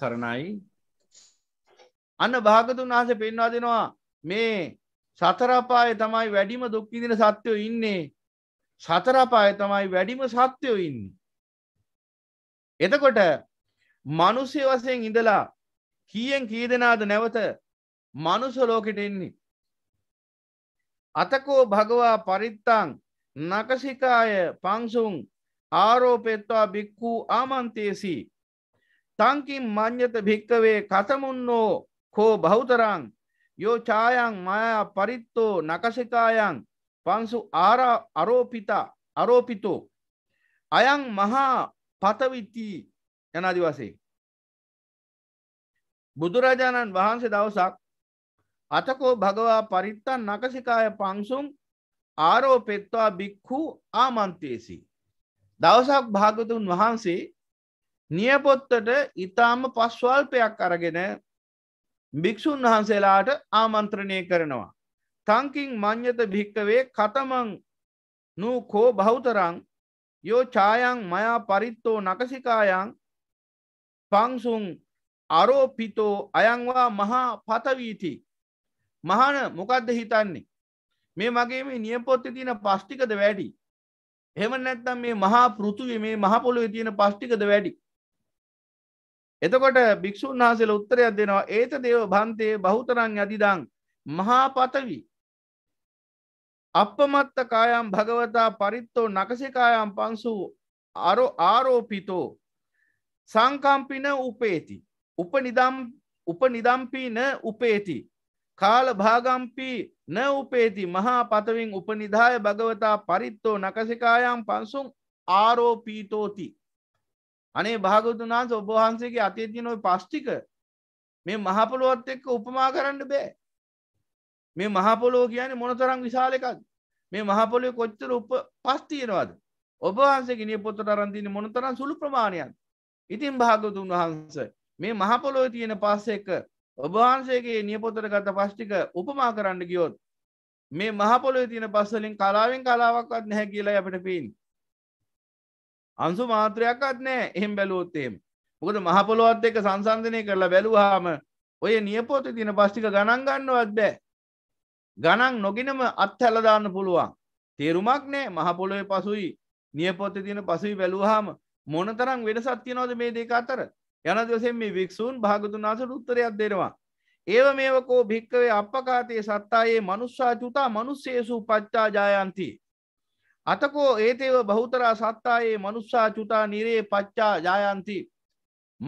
තෙරුවන් සරණයි අන්න භාගතුන් වහස පෙන්වා දෙනවා මේ සතරපාය තමයි වැඩිම දුක්විදින සත්‍යයෝ ඉන්නේ සතරපාය තමයි වැඩිම සත්‍යයෝ ඉන්නේ එතකොට මනුසය වසයෙන් ඉඳලා කියෙන් කී දෙනාද නැවත මනුස ලෝකෙට එන්නේ අතකෝ භගවා පරිත්තං නකසිකාය පංසුන් ආරෝපෙත්වා බික්කූ ආමන්තේසි තංකින් මං්්‍යත භික්කවේ කතමුන්නෝ කෝ බෞතරං යෝ චායන් මයා පරිත්තෝ නකසිකායන් පන්සු ආරා අරෝපිතා අරෝපිතෝ අයං මහා පතවිතිී යනාදි වසේ බුදුරජාණන් වහන්සේ දවසක් අතකෝ භගවා පරිත්තන් නකසිකාය පංසුම් ආරෝපෙත්වා බික්හු ආමන්තේසි. දවසක් භාගතුන් වහන්සේ නියපොත්තට ඉතාම පස්වල්පයක් අරගෙන භික්‍ෂූන් වහන්සේලාට ආමන්ත්‍රණය කරනවා. තංකින් මං්්‍යත භික්කවේ කතමං නූ කෝ බෞතරං යෝ චායන් මයා පරිත්තෝ නකසිකායන් පංසුන් අරෝපිතෝ අයංවා මහා පතවීති මහන මොකක්ද හිතන්නේ මේ මගේ මේ නියපොත්ති තියෙන පස්්ටිකද වැඩි එම නැත්තම් මේ මහා පෘතුවේ මේ මහපොළුව තියෙන පස්්ටිකද වැඩි එතකොට භික්‍ෂූන් වහසල උත්තරයක් දෙනවා ඒත දේව බන්තයේ බහුතරං යදිදං මහා පතවි අපමත්ත කායම් භගවතා පරිත්තෝ නකසිකායම් පන්සූ අරෝ ආරෝපිතෝ සංකම්පින උපේති උපනිදම් උපනිදම්පීන උපේති කාල භාගම්පී න උපේති මහා පතවින් උපනිදාය භගවතා පරිත්තෝ නකසිකායම් පන්සුම් ආරෝපීතෝති අනේ භාගතුන් වහන්ස ඔබවහන්සේගේ අතේ තියෙන ඔය පස්්ටික මේ මහපොළොවත් එක්ක උපමා කරන්න බෑ මේ මහපොලෝ කියන මොනතරං විශාල එකක් මේ මහපොලය කොච්චර උප පස්තියෙනවද ඔබහන්සේ ගෙන පොත්ත තරන්තින මොනතරන් සුළු ප්‍රමාණයන් ඉතින් භාගතුන් වහන්ස මේ මහපොලෝ තියෙන පස්ස එක ඔබහන්සේගේ නියපොතර ගත පස්්ටික උපමා කරන්න ගියොත් මේ මහපොලොය තියෙන පස්සලින් කලාවෙන් කලාවක්වත් නැහැ කියලා අපට පින් අංසු මාත්‍රයක්වත් නෑ එහෙම බැලුවොත්තේම මොකද මහපොළොවත් එක සංසන්ධනය කරලා බැලුවාම ඔය නියපොත තින පස්්ටික ගණන් ගන්නවත් බෑ ගණන් නොගෙනම අත්හැලදාන්න පුළුවන් තේරුමක් නෑ මහපොළොවේ පසුයි නියපොත තින පසුයි බැලුවාම මොනතරම් වෙනසත් තියනවද මේ දෙක අතර යනදසෙන් මේ වික්ෂූන් භාගතුන් අසට උත්තරයක් දෙෙනවා ඒව මේකෝ භික්කවේ අපකාතයේ සත්තායේ මනුස්සා චුතා මනුස්සේසු පච්චා ජායන්තිී අතකෝ ඒතේව බහුතරා සත්තායේ මනුස්සා චුතා නිරේ පච්චා ජායන්ති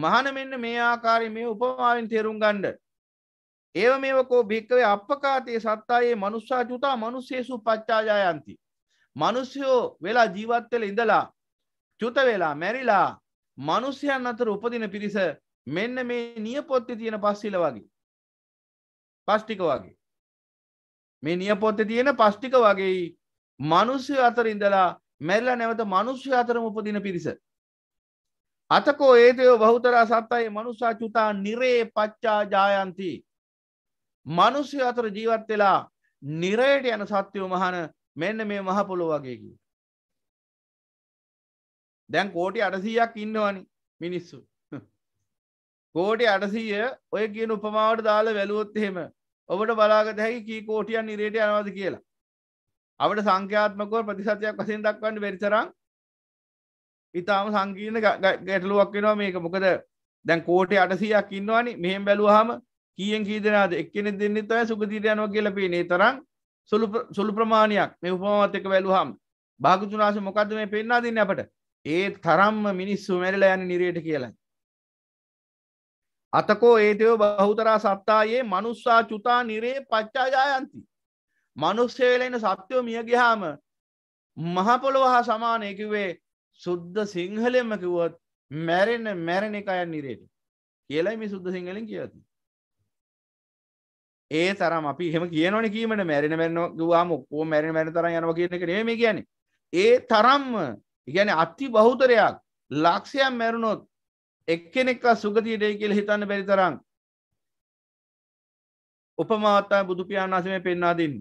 මහන මෙන්න මේ ආකාරය මේ උපමාවෙන් තේරුම් ගණ්ඩ ඒව මේකෝ භික්කවේ අපකාතයේ සත්තායේ මනුස්සා චුතා මනුස්සේසු පච්චාජායන්ති මනුස්යෝ වෙලා ජීවත්වල ඉඳලා චුත වෙලා මැරිලා මනුස්්‍යයන් අතර උපදින පිරිස මෙන්න මේ නියපොත්ති තියෙන පස්සිල වගේ පස්්ටික වගේ මේ නියපොත්ත තියෙන පස්්ටික වගේ මනුස්්‍ය අතර ඉඳලා මැල්ලා නැවත මනුෂ්‍ය අතරම උපදින පිරිස. අතකෝ ඒදයෝ බහුතරා සත්තයි මනුසා චුතා නිරේ පච්චා ජායන්ති. මනුස්්‍ය අතර ජීවත් වෙලා නිරයට යන සත්‍යයෝ මහන මෙන්න මේ මහපොළො වගේකි. දැන් කෝටි අටසීයක් ඉන්නවනි මිනිස්සු. කෝටි අටසීය ඔය කියන උපමාවට දාල වැලුවොත් එහෙම ඔබට බලාගත හැකි කී කෝටියන් නිරේට යනවාද කියලා. අපට සංඛ්‍යාත්මකව ප්‍රතිශතයක් වසින් දක්වන්න බැරිතරම් ඉතාම සංකීර්ණ ගැටලුවක් වෙනවා මේක මොකද දැන් කෝට අටසයක් ඉන්නවානි මෙහෙම බැලුවහම කියෙන් කීදනාද එක්කෙනෙ දෙන්නෙත් අය සුගතිීරයනවා කියලපේ නේ තරම් සුළු ප්‍රමාණයක් මේ උපමත් එක වැැලුහම් භාගතුනාස මොකක්ද මේ පෙන්න්නා දෙන්න අපට ඒ තරම්ම මිනිස්සු මැරලා යන නිරයට කියලයි අතකෝ ඒතයෝ බහුතරා සත්තායේ මනුස්සා චුතා නිරේ පච්චාජායන්ති මනුස්සේලෙන සත්‍යයෝ මිය ගිහාම මහපොළොව හා සමානයකිවේ සුද්ධ සිංහලෙන්ම කිව්වොත් මැරෙන මැරණ එකයන් නිරේට කියලයි මේ සුද්ධ සිංහලෙන් කියති ඒ තරම් අපි හෙම කියනවන කීමට මැරෙන මැරන ගවාම ඔක්කෝ මැරෙන මැරි තර යනව කියන එක නෙම කියන ඒ තරම්ම ඉගැන අත්ති බහුතරයක් ලක්ෂයන් මැරුණොත් එක්කෙනෙක් සුගතියටයි කියල හිතන්න බැරි තරම් උපමාත්තා බුදුපාණන් අසම පෙන්වා දින්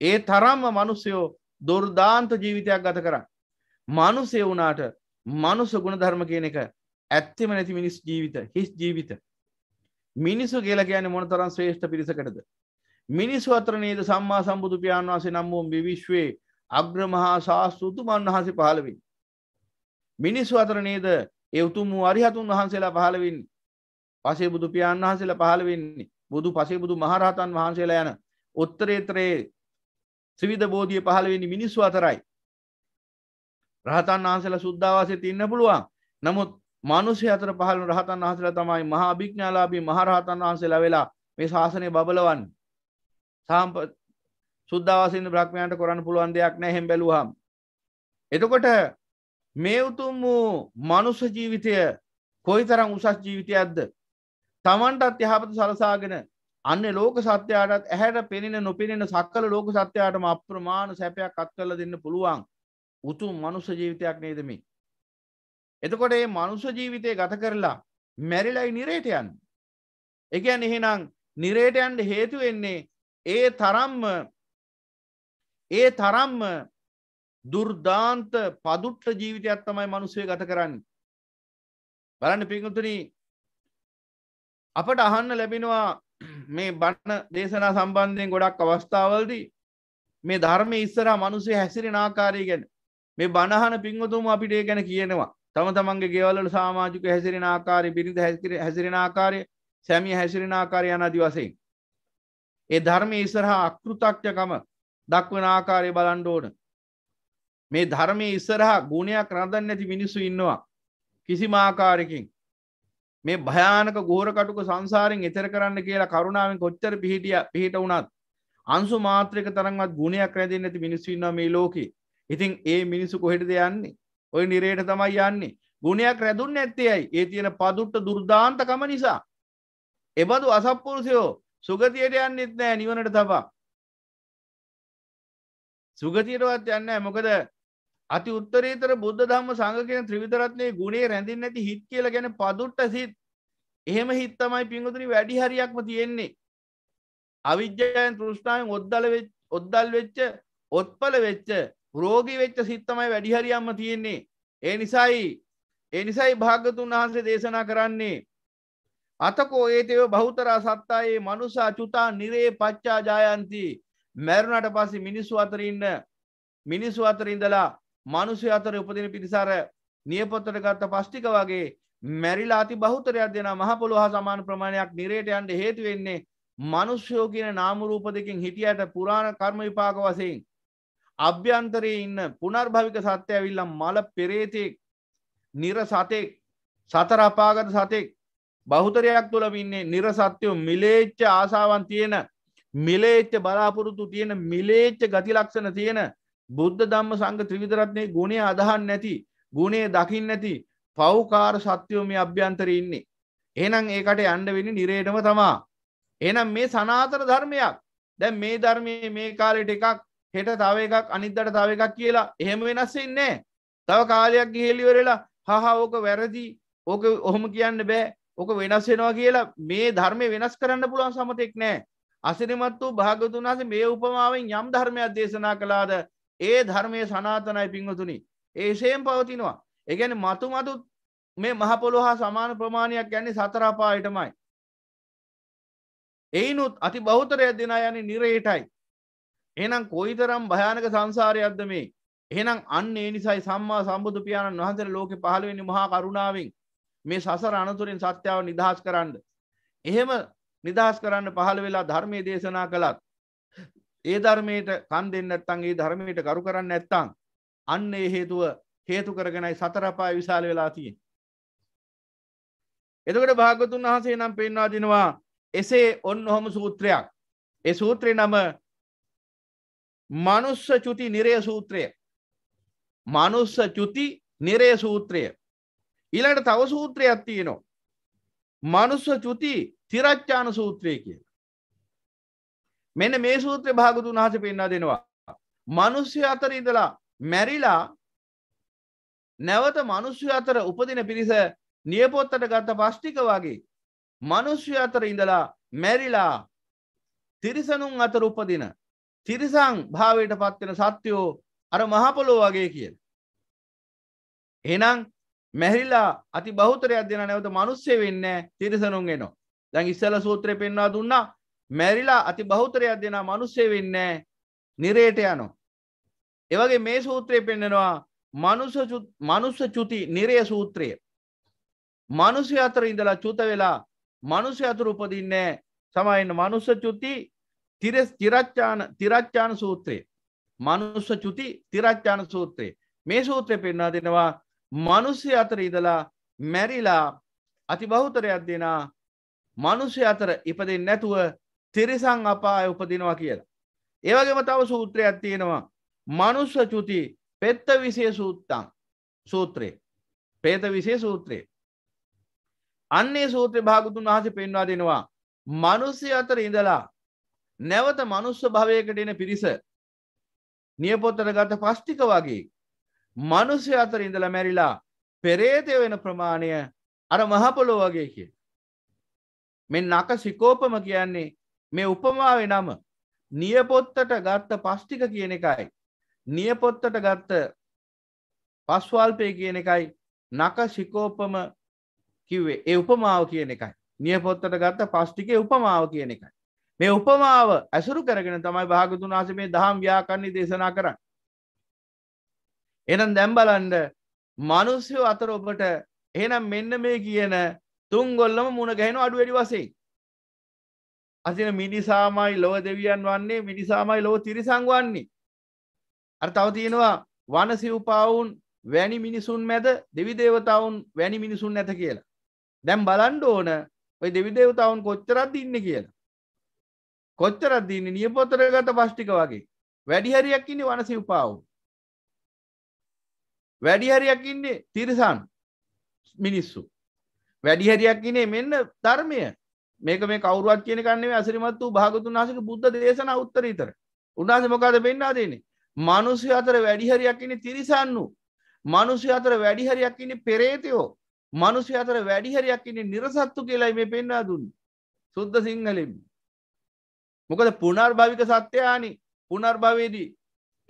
ඒ තරම්ම මනුස්සයෝ දුර්ධාන්ත ජීවිතයක් ගත කරන්න. මනුසය වුණාට මනුස ගුණ ධර්ම කියන එක ඇත්තෙම නැති මිනිස් ජීවිත හිස් ජීවිත. මිනිසු කියල කියන මොනතරන් ශ්‍රේෂ්ඨ පිරිසකටද. මිනිස්සු අතර නේද සම්මා සම්බුදු පියාන් වහසේ නම්මුවම් විශ්වයේ අග්‍රමහා ශාස්තෘතුමන් වහසේ පහළවින්. මිනිස්සු අතර නේද ඒ උතුම් වූ අරිහතුන් වහන්සේලා පහළවෙන්නේ. පසේ බුදු පියාන් වහන්සේලා පහළ වෙන්නේ. බුදු පසේ බුදු මහරහතන් වහන්සේලා යන උත්තරේතරයේ ත්‍රවිධ බෝධිය පහළවෙනි මිනිස්සු අතරයි. රහතන් වහන්සේලා සුද්ධවාසය තින්න පුළුවන් නමුත් මනුස්‍ය අතර පහළ රහතන් වහසලා තමයි මහා භිඥාලාබී මහරහතන් වහන්සේලා වෙලා මේ ශාසනය බබලවන් සාම්ප සුද්ධවාසින්න බ්‍රහ්මයන්ට කොරන්න පුළුවන් දෙයක් නෑ හෙම් බැලුවහම්. එතකොට මේ උතුම් වූ මනුස්ස ජීවිතය කොයි තරම් උසස් ජීවිතයක්ද තමන්ටත් යහපත සලසාගෙන අන්න ලෝක සත්‍යයාටත් ඇහැට පෙනෙන නොපෙනෙන සක්කල ලෝක සත්‍යයාටම අප්‍රමාණ සැපයක් අත් කරල දෙන්න පුළුවන් උතුම් මනුස ජීවිතයක් නේද මේ. එතකොට ඒ මනුස ජීවිතය ගත කරලා මැරිලයි නිරේටයන්. එකන් එහෙනම් නිරේටයන්ට හේතු වෙන්නේ ඒ තරම්ම ඒ තරම්ම දුර්ධාන්ත පදුට්ට ජීවිතයක් තමයි මනුස්සේ ගත කරන්න. බලන්න පිකුතුනී අපට අහන්න ලැබෙනවා මේ බණ දේශනා සම්බන්ධයෙන් ගොඩක් අවස්ථාවල්දී මේ ධර්ම ඉස්සර මනුසේ හැසිරි නාකාරය ගැන මේ බණහන පින්වතුම අපිට ගැන කියනවා තම තමන්ගේ ගෙවල්ල සාමාජික හැසිරි නාකාරය බිරිඳ හැසිරි නාකාරය සැමිය හැසිරි නාකාරය යන අදි වසයෙන් ඒ ධර්ම ඉස්සරහා අකෘතක්්‍යකම දක්වන ආකාරය බලන්ඩ ඕන මේ ධර්මය ඉස්සරහා ගුණයක් රඳන්න ඇති මිනිස්සු ඉන්නවා කිසි මාකාරකින් මේ භයානක ගෝරකටුක සංසාරෙන් එතර කරන්න කියලා කරුණාවෙන් කොච්චර පිහිටිය පිහිට වුණත් අන්සු මාත්‍රක තරන්වත් ගුණයක් රැදින් ඇති මිනිස්සුන්නවා මේ ලෝකෙ ඉතින් ඒ මිනිසු කොහෙටද යන්නේ ඔය නිරේට තමයි යන්නේ ගුණයක් රැදුන් ඇත්තේයි ඒ තියෙන පදුට්ට දුර්දාන්තකම නිසා එබඳු අසප්පුරුසයෝ සුගතියට යන්නෙත් නෑ නිවනට තබා සුගතියටවත් යන්න මොකද අති උත්තරීතර බුද්ධ ධම්ම සංඝ කියන ත්‍රිවිධරත්නයේ ගුණේ රැඳින් නැති හිත් කියලා ගැන පදුට්ට සිත් එහෙම හිත් තමයි පිංගුතුනි වැඩි හරියක්ම තියෙන්නේ අවිද්‍යාවෙන් තෘෂ්ණාවෙන් ඔද්දල වෙච්ච ඔද්දල් වෙච්ච ඔත්පල වෙච්ච රෝගී වෙච්ච සිත් තමයි වැඩි හරියක්ම තියෙන්නේ ඒ නිසායි ඒ නිසායි භාග්‍යතුන් වහන්සේ දේශනා කරන්නේ අතකෝ ඒතව බහුතරා සත්තායේ මනුසා චුතා නිරේ පච්චා ජායන්ති මැරුණට පස්සේ මිනිස්සු අතර ඉන්න මිනිස්සු අතර ඉඳලා මනුෂ්‍ය අතර උපදින පිරිසාර නියපොත්තට ගත්ත පෂ්ටික වගේ මැරිලා අති බහුතරයක් දෙෙන මහපොළො හා සමාන ප්‍රමාණයක් නිරේටයන්ට හේතුවෙන්නේ මනුෂ්‍යෝ කියන නාමුරූප දෙකින් හිටියට පුරාණ කර්ම විපාක වසයෙන්. අභ්‍යන්තරයේ ඉන්න පුනර්භවික සත්‍ය ඇවිල්ල මල පෙරේතෙක් නිර සතෙක් සතර අපාගත සතෙක් බහුතරයක් තුළ වින්නේ නිර සත්‍යයෝ මිලේච්ච ආසාවන් තියෙන මිලේච්ච බලාපොරොතු තියෙන මිලේච්ච ගතිලක්ෂණ තියෙන බුද්ධ ධම්ම සංග ත්‍රවිදරත්නය ගුණේ අදහන් නැති ගුණේ දකිින් නැති පව්කාර සත්‍යයෝ මේ අභ්‍යන්තර ඉන්නේ. එනම් ඒකට අන්ඩ වෙනි නිරේටම තමා. එනම් මේ සනාතන ධර්මයක් දැ මේ ධර්මය මේ කාලෙට එකක් හෙට තව එකක් අනිද්දට තව එකක් කියලා එහෙම වෙනස්සෙන්නේ තව කාලයක් ගිහෙලිවරලා හහා ඕක වැරදි ඕක ඔහොම කියන්න බෑ ඕක වෙනස් වෙනවා කියලා මේ ධර්මය වෙනස් කරන්න පුළුවන් සමතෙක් නෑ අසිරිමත් වූ භාගතුන් වහස මේ උපමාවෙන් යම් ධර්මයක් දේශනා කලාද ඒ ධර්මය සනාතනයි පිංහතුනි ඒසේම් පවතිනවා එකැන මතු මතුත් මේ මහපොළො හා සමාන ප්‍රමාණයක් ගැන්නේ සතරාපායටමයි එයිනුත් අති බෞතරයක් දෙෙන යන නිරේටයි එනම් කොයිතරම් භයානක සංසාරයක්ද මේ එහෙනම් අන්න ඒ නිසයි සම්මා සම්බුදු පියාණන් වහන්සේ ලෝකෙ පහළවෙනි මහා කරුණාවෙන් මේ සසර අනතුරින් සත්‍යාව නිදහස් කරන්න. එහෙම නිදහස් කරන්න පහළ වෙලා ධර්මයේ දේශනා කළත් ඒ ධර්මයට කන් දෙන්න ඇත්තන් ඒ ධර්මයට කරු කරන්න ඇත්තං අන්න ඒ හේතුව හේතු කරගෙනයි සතරපා විශාල වෙලා තියෙන්. එතකට භාගතුන් වහසේ නම් පෙන්වා දෙනවා එසේ ඔන්න ඔහොම සූත්‍රයක් ඒ සූත්‍රය නම මනුස්ස චුති නිරය සූත්‍රය මනුස්ස චුති නිරය සූත්‍රය ඊළඟට තව සූත්‍රයක් තියෙනවා මනුස්ස චුති තිරච්චාන සූත්‍රය කියලා මෙන මේ සූත්‍ර භාගතුන් වහස පෙන්වා දෙනවා. මනුස්්‍ය අතර ඉඳලා මැරිලා නැවත මනුස්්‍ය අතර උපදින පිරිස නියපොත්තට ගත්ත පෂ්ටික වගේ මනුෂ්‍ය අතර ඉඳලා මැරිලා තිරිසනුන් අතර උපදින තිරිසං භාවයට පත්වෙන සත්‍යයෝ අර මහපොලෝ වගේ කියල. එනම් මැහිල්ලා අති බෞතරයක් දෙන නැවත මනුස්සේ වෙන්න තිරිසනුන් එනවා දැන් ඉස්සල සූත්‍රය පෙන්වා දුන්නා මැරිලා අති බෞතරයක් දෙනා මනුස්සේ වෙන්නේ නිරේට යනෝ. එවගේ මේ සූත්‍රය පෙන්නෙනවා මනුස්ස චුති නිරය සූත්‍රය. මනුස්්‍ය අතර ඉඳලා චුත වෙලා මනුස්්‍ය අතුර උපදින්නේ සමයින්න මනුස්ස චුති තිරස් තිරච්චාන තිරච්චාන සූත්‍රය. මනුස්ස චුති තිරච්චාන සූත්‍රය. මේ සූත්‍රය පෙන්වා දෙනවා මනුස්්‍ය අතර ඉඳලා මැරිලා අති බෞතරයක් දෙනා මනුස්්‍ය අතර ඉපදෙන් නැතුව තිරිසං අපාය උපදිනවා කියලා. ඒවගේම තව සූත්‍රයක් තියෙනවා මනුස්ස චුති පෙත්ත විසේ සූත්තං සූත්‍රයේ පේත විසේ සූත්‍රයේ. අන්නේ සූත්‍ර භාගතුන් වහස පෙන්වා දෙනවා මනුස්සය අතර ඉඳලා නැවත මනුස්ස භවයකට එන පිරිස නියපොත්තට ගත පස්්ටික වගේ මනුස්සය අතර ඉඳලා මැරිලා පෙරේතය වෙන ප්‍රමාණය අර මහපොලෝ වගේ කිය. මෙ නක සිකෝපම කියන්නේ මේ උපමාව නම නියපොත්තට ගත්ත පස්්ටික කියන එකයි නියපොත්තට ගත්ත පස්වල්පය කියන එකයි නක ශිකෝපම කිව්වේ ඒ උපමාව කියන එකයි නියපොත්තට ගත්ත පස්්ටිකේ උපමාව කියන එකයි මේ උපමාව ඇසුරු කරගෙන තමයි භාගතුන් වහස මේ දහම් ව්‍යාකන්නේ දේශනා කරන්න. එනම් දැම්බලන්ඩ මනුස්්‍යයෝ අතර ඔබට එනම් මෙන්න මේ කියන තුන්ගොල්ලම මුණ ගැහෙන අඩු වැඩි වසේ. අසින මිනිසාමයි ලොව දෙවියන් වන්නේ මිනිසාමයි ලොව තිරිසං වන්නේ අර තව තියෙනවා වනසිව්පාවුන් වැනි මිනිසුන් මැද දෙවිදේවතවුන් වැනි මිනිසුන් නැත කියලා දැම් බලන්ඩ ඕන ඔයි දෙවිදේවතවුන් කොච්චරත් ඉන්න කියලා කොච්චරත් දින්න නියපොතර ගත පෂ්ටික වගේ වැඩිහරියක් ඉන්න වනසිව්පාවුන් වැඩිහරියක් ඉන්නේ තිරිසන් මිනිස්සු වැඩිහරියක් ඉනේ මෙන්න ධර්මය මේක මේ කවරුවත් කියන කන්නේ ඇසිරිමත් වූ භාගතුන් වහසක බුද්ධ දේශන උත්තරීතර උන්හස මොකද පෙන්න්නා දෙන්නේ මනුසය අතර වැඩිහරයක් ඉන්න තිරිසන්නු මනුසය අතර වැඩිහරයක් ඉන්න පෙරේතයෝ මනුසය අතර වැඩිහරයක් ඉන්න නිරසත්තු කියලයි මේ පෙන්වා දුන්න සුද්ද සිංහලෙම මොකද පුනර්භවික සත්‍යයානි පුනර්භවේදී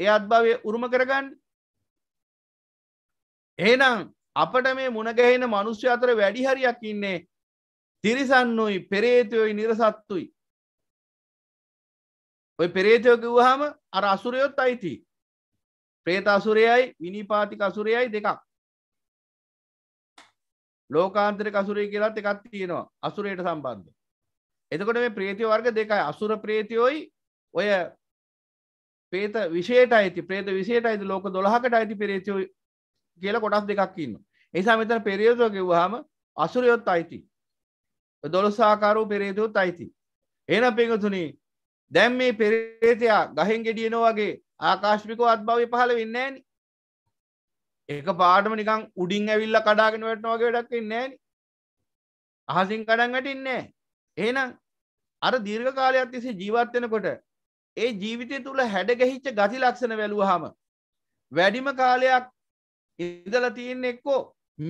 ඒ අත්භවය උරුම කරගන්න ඒනම් අපට මේ මුණගැහෙන මනුස්්‍ය අතර වැඩිහරයක් ඉන්නේ තිරිසන්නුයි පෙරේතයොයි නිරසත්තුයි ඔය පෙරේතයෝක වහම අර අසුරයොත් අයිති ප්‍රේත අසුරයයි විනිපාතික අසුරයයි දෙකක් ලෝකාන්තර කසුරය කියලත් එකත් තියෙනවා අසුරයට සම්බන්ධ එතකොට මේ ප්‍රේතිය වර්ග දෙකයි අසුර ප්‍රේතියෝයි ඔය පේත විශේට අයිති ප්‍රේත විශේට අයිති ලෝක දොළහකට අයිති පෙරේතිෝ කියල කොටස් දෙකක් ඉන්න එසා මෙතන පෙරියෝතෝ කිව්වාහම අසුරයොත් අයිති දොළොසාකාරූ පෙරේතයොත් අයිති. එන පිඟතුනි දැම් මේ පෙරේතයා ගහෙන් ගෙඩියනෝ වගේ ආකාශ්මිකෝ අත්භාවය පහළ වෙන්නෑන. ඒක පාටම නිකං උඩින් ඇවිල්ල කඩාගෙන වැටන වගේ ඩක් ඉන්නෑන. අහසින් කඩන්ගට ඉන්නේ. ඒනම් අර දීර්ඝ කාලයක් තිසේ ජීවත්වෙනකොට ඒ ජීවිතය තුළ හැඩගැහිච්ච ගති ලක්ෂණ වැලුවහම. වැඩිම කාලයක් ඉදල තියන්න එක්කෝ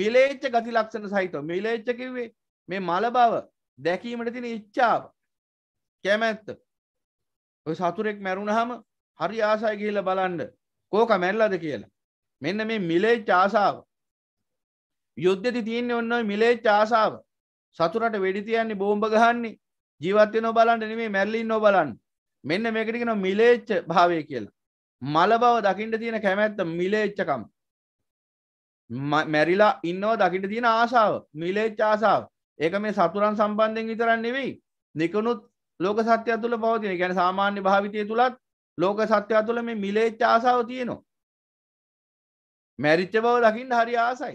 මිලේච්ච ගති ලක්ෂණ සහිතව මිලේච්චකිවේ මේ මල බව දැකීමට තින ඉච්චාව කැමැත්ත ඔය සතුරෙක් මැරුණහම හරි ආසයි ගිහිල බලන්ඩ කෝක මැල්ලද කියලා මෙන්න මේ මිලේ චාසාාව යුද්ධති තියන්නේ ඔන්න මිලේ චාසාාව සතුරට වෙඩි තියන්නේ බෝම්භ ගහන්නේ ජීවත්ය නො බලන්ට නෙමේ මැල්ලින් නො බලන්න මෙන්න මේකටිකෙන මිලේච්ච භාවය කියලා මල බව දකිින්ට තියෙන කැමැත්ත මිලේච්චකම් මැරිලා ඉන්නව දකිට තියෙන ආසාාව මිලේච්ච ආසාාව ඒක මේ සතුරන් සම්බන්ධයෙන් විතරන් නෙවෙයි නිකනුත් ලෝක සත්‍යය තුළ පවතින ගැන සාමාන්‍ය භාවිතය තුළත් ලෝක සත්‍යයා තුළ මේ මිලේච්ච ආසාාව තියෙනවා මැරිච්ච බව දකිින්ට හරි ආසයි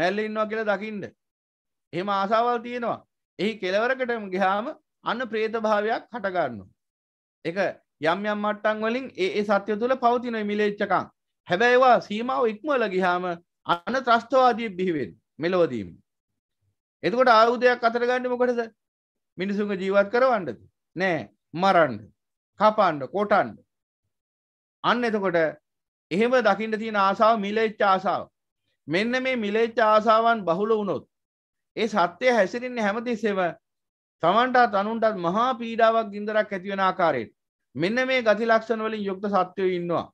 මැල්ල ඉන්නවා කියලා දකිින්ට එහෙම ආසාවල් තියෙනවා එහි කෙලවරකට ගහාම අන්න ප්‍රේත භාවයක් හටගන්න එක යම් යම් මට්ටන් වලින් ඒ සත්‍ය තුළ පවතින මිලේච්චකං හැබැයිවා සීමාව ඉක්මල ගිහාම අන්න ත්‍රස්ථවාදී බිහිවෙන් මෙලෝදීම එතකොට ආයුධයක් අතර ගන්න මොකටද මිනිසුන්ගේ ජීවත් කරවන්නද නෑ මරන්ඩ කපන්ඩ කොටන්ඩ අන්න එතකොට එහෙම දකිට තියෙන ආසාාව මිලේච්ච ආසාාව මෙන්න මේ මිලේච්ච ආසාාවන් බහුල වුණොත් ඒ සත්‍යය හැසිරන්න හැමතිස්සෙව තමන්ටත් අනුන්ටත් මහා පීඩාවක් ගින්දරක් ඇතිවෙන ආකාරයට මෙන්න මේ ගති ලක්ෂණ වලින් යුක්ත සත්‍යය ඉන්නවා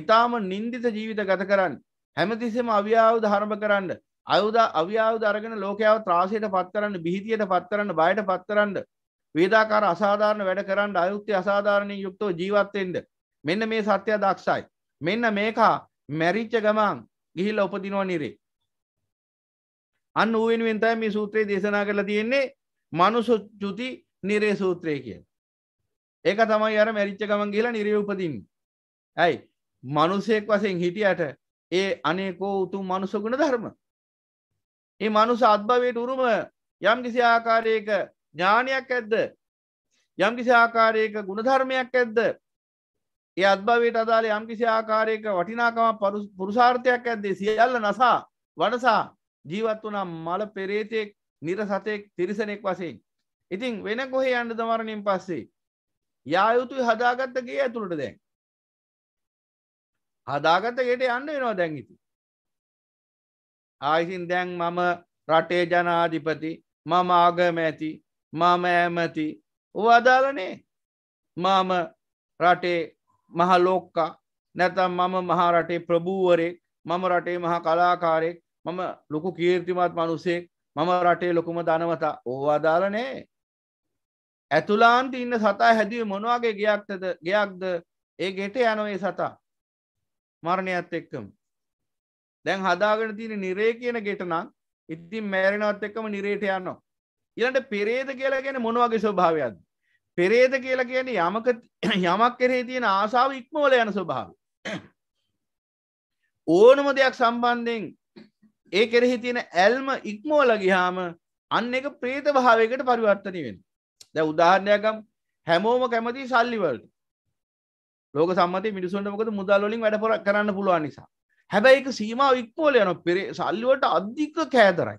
ඉතාම නින්දිත ජීවිත ගත කරන්න හැමතිස්සෙම අවියාව ධර්ම කරන්න අයුද අව්‍යාවුද අරගෙන ලෝකයාව ත්‍රාසයට පත්කරන්න බිහිතියට පත්කරන්න බයට පත්කරන්න වේදාකාර අසාධාරණ වැඩ කරන්න අයුක්ති අසාධාරණය යුක්තෝ ජීවත්තෙන්ද මෙන්න මේ සත්‍යය දක්ෂයි මෙන්න මේකා මැරිච්ච ගමන් ගිහිල්ල උපදිනවා නිරේ අන්න ුවෙන්වෙන්තයි මේ සූත්‍රයේ දේශනා කරලා තියෙන්නේ මනුසු චුති නිරේ සූත්‍රය කිය ඒක තමයි අර මැරිච්ච ගමන් කියලා නිරේ උපදින් ඇයි මනුසෙක් වසෙන් හිටියට ඒ අනේකෝ උතුම් මනුසගුණ ධර්ම ඒ මනුස අත්භවයට උරුම යම් කිසි ආකාරයක ඥානයක් ඇද්ද යම් කිසි ආකාරයක ගුණධර්මයක් ඇද්ද ඒ අත්භවයට අදාළ යම් කිසි ආකාරයක වටිනාකම පුරුසාර්ථයක් ඇද්දේ සියල්ල නසා වනසා ජීවත් වනා මල පෙරේතෙක් නිරසතෙක් තිරිසනෙක් වසයෙන් ඉතින් වෙන කොහේ අන්ඩ දමරණින් පස්සේ යායුතුයි හදාගත්තගේ ඇතුළට දැන් හදාගත්තගේට යන්න වෙනවා දැන් ඉති ආයිසින් දැන් මම රටේ ජනාධිපති මම ආගමැති මම ඇමති ඌ අදාලනේ මම රටේ මහලෝක්කා නැතම් මම මහා රටේ ප්‍රභූවරෙක් මම රටේ මහා කලාකාරෙක් මම ලොකු කීර්තිමත් මනුසෙක් මම රටේ ලොකුම දනවතා ඕ අදාලනේ ඇතුලාන්ට ඉන්න සතා හැදුවේ මොනවාගේ ගයක්තද ගයක්ද ඒ ගෙට යනොේ සතා මරණයත් එක්කම දැන් හදාගෙන තියෙන නිරේ කියන ගෙටනම් ඉතින් මෑරෙනවත් එක්කම නිරේට යන්නවා. ඊළඟට පෙරේත කියලා කියන්නේ මොන වගේ ස්වභාවයක්ද? පෙරේත කියලා කියන්නේ යමක යමක් කෙරෙහි තියෙන ආසාව ඉක්මවල යන ස්වභාවය. ඕනම දෙයක් සම්බන්ධයෙන් ඒ කෙරෙහි තියෙන ඇල්ම ඉක්මෝල ගිහාම අන්න එක ප්‍රේත භාවයකට පරිවර්තනය වෙන දැ උදාහරණයකම් හැමෝම කැමති සල්ලිවලට ලෝක සම්මති මිනිසුන්ට මොකද මුදල්ලින් වැඩ පොර කරන්න පුළුවන් නිසා හැබැයික සීමාව ඉක්මෝල යන පෙරේ සල්ලිවට අධික කෑදරයි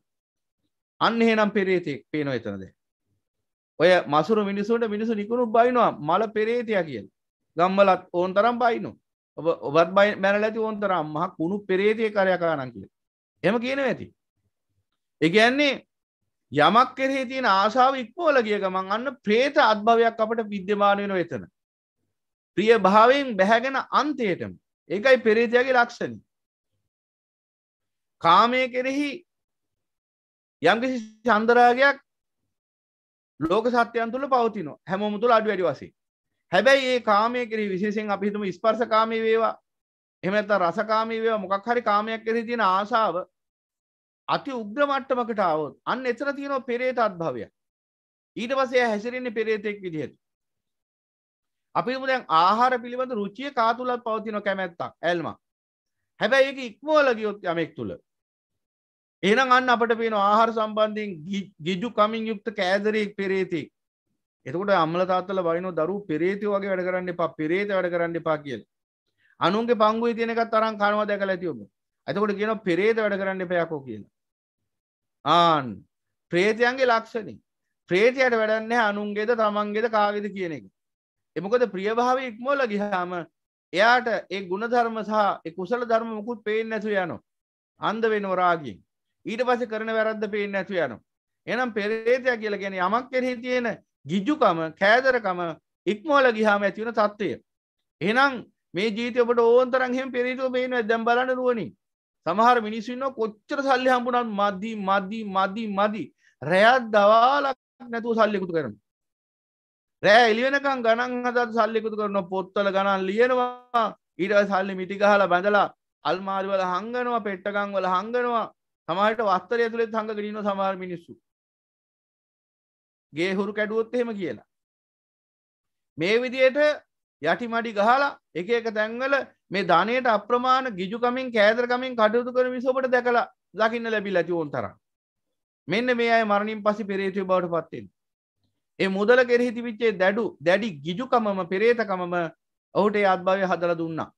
අන්න එහෙනම් පෙරේතෙක් පේන එතනද ඔය මසුරු මිනිසුන්ට මිනිසු නිකුණු බයිනවා මල පෙරේතිය කියල ගම්මලත් ඕන් තරම් බයිනු ඔබ ඔබත් බයි මැනල ඇති ඕන් තරම් මහ කුණු පෙරේතිය කරයකානන් කියල එම කියන ඇති එකන්නේ යමක් කෙරේ තියෙන ආසාාව ඉක්මෝල ගිය ගමන් අන්න ප්‍රේත අත්භවයක් අපට විද්‍යමානයන එතන ප්‍රිය භාවයෙන් බැහැගෙන අන්තයටම ඒකයි පෙරේතියගේ ලක්ෂණ කාමය කෙරෙහි යම්කිසි චන්දරාගයක් ලෝක සත්‍යයන් තුළ පවතිනවා හැමෝම තුළ අඩු වැඩි වසේ හැබැයි ඒ කාමය කෙරෙහි විශේෂෙන් අපිහිතුම ස්පර්ස කාමී වේවා එමත රසකාමී වේවා මොකක් හරි කාමයක් කෙරෙහි තියෙන ආසාාව අති උග්‍ර මට්ටමකට ආවොත් අන්න එතන තියෙනවා පෙරේත අත්භවයක් ඊට පස්සේ හැසිරෙන්නේ පෙරේතෙක් විදිහට අපිම දැන් ආහාර පිළිබඳ රුචිය කාතුලත් පවතින කැමැත්තක් ඇල්ම හැබැයි ඒක ඉක්මෝල ගියොත් යමෙක් තුළ එනම් අන්න අපට පේන ආහාර සම්බන්ධයෙන් ගිජු කමින් යුක්ත කෑදරෙක් පෙරේතෙක් එතකොට අම්ලතාත්තල බයිනෝ දරු පෙරේතය වගේ වැඩ කරන්න එපා පෙරේත වැඩ කරන්න එපා කියල අනුන්ගේ පංගුව තියෙනකත් තරම් කනවා දැක ඇතිවම ඇතකොට කියන පෙරේත වැඩ කරන්න එපයකෝ කියලා ආන් ප්‍රේතයන්ගේ ලක්ෂණ ප්‍රේතියට වැඩන්නේ අනුන්ගේද තමන්ගේද කාගෙද කියන එක එමකොද ප්‍රියභාව ඉක්මෝල ගිහාම එයාට ඒ ගුණධර්ම සහ කුසල ධර්ම මුකුත් පේෙන් නැතු යනවා අන්ද වෙනවරාගින් ඊට පස කරන වැරද්ද පේෙන් නැතු යනු. එනම් පෙරේතයක් කියල ගැෙන යමක් කෙරෙහි තියෙන ගිජ්ජුකම කෑදරකම ඉක්මෝල ගිහාම ඇතිවන තත්වය. එනම් මේ ජීත ඔබට ඕන්තරන්හෙම පෙරේතුව පේන දැම් බලන්න රුවනි සමහර මිනිස්සුන්න කොච්චර සල්ලි හම්බුණන් මදී මදී මදී මදී රැයත් දවාලක් නැතුව සල්ලිකුතු කරන. රෑ එලිවෙනකං ගණන් හදත් සල්ලිකුතු කරන පොත්තල ගණන් ලියනවා ඊට සල්ලි මිටිගහලා බැඳලා අල්මාරිවල හංගනවා පෙට්ටකං වල හංගනවා සමහට වස්තරය තුළෙත් හඟගෙන ඉන්න සමහර මිනිස්සු ගේ හුරු කැඩුවොත් එහෙම කියලා මේ විදියට යටි මඩි ගහලා එක එක තැන්වල මේ ධනයට අප්‍රමාණ ගිජුකමින් කෑදරකමින් කටයුතු කර මිසෝපට දැකලා දකින්න ලැබි ලැති ඕන් තර මෙන්න මේ අය මරණින් පසි පෙරේතුය බවට පත්තෙන් ඒ මුදල කෙරෙහි තිවිච්චේ දැඩු දැඩි ගිජුකමම පෙරේතකමම ඔහුට ඒ අත්භාවය හදල දුන්නා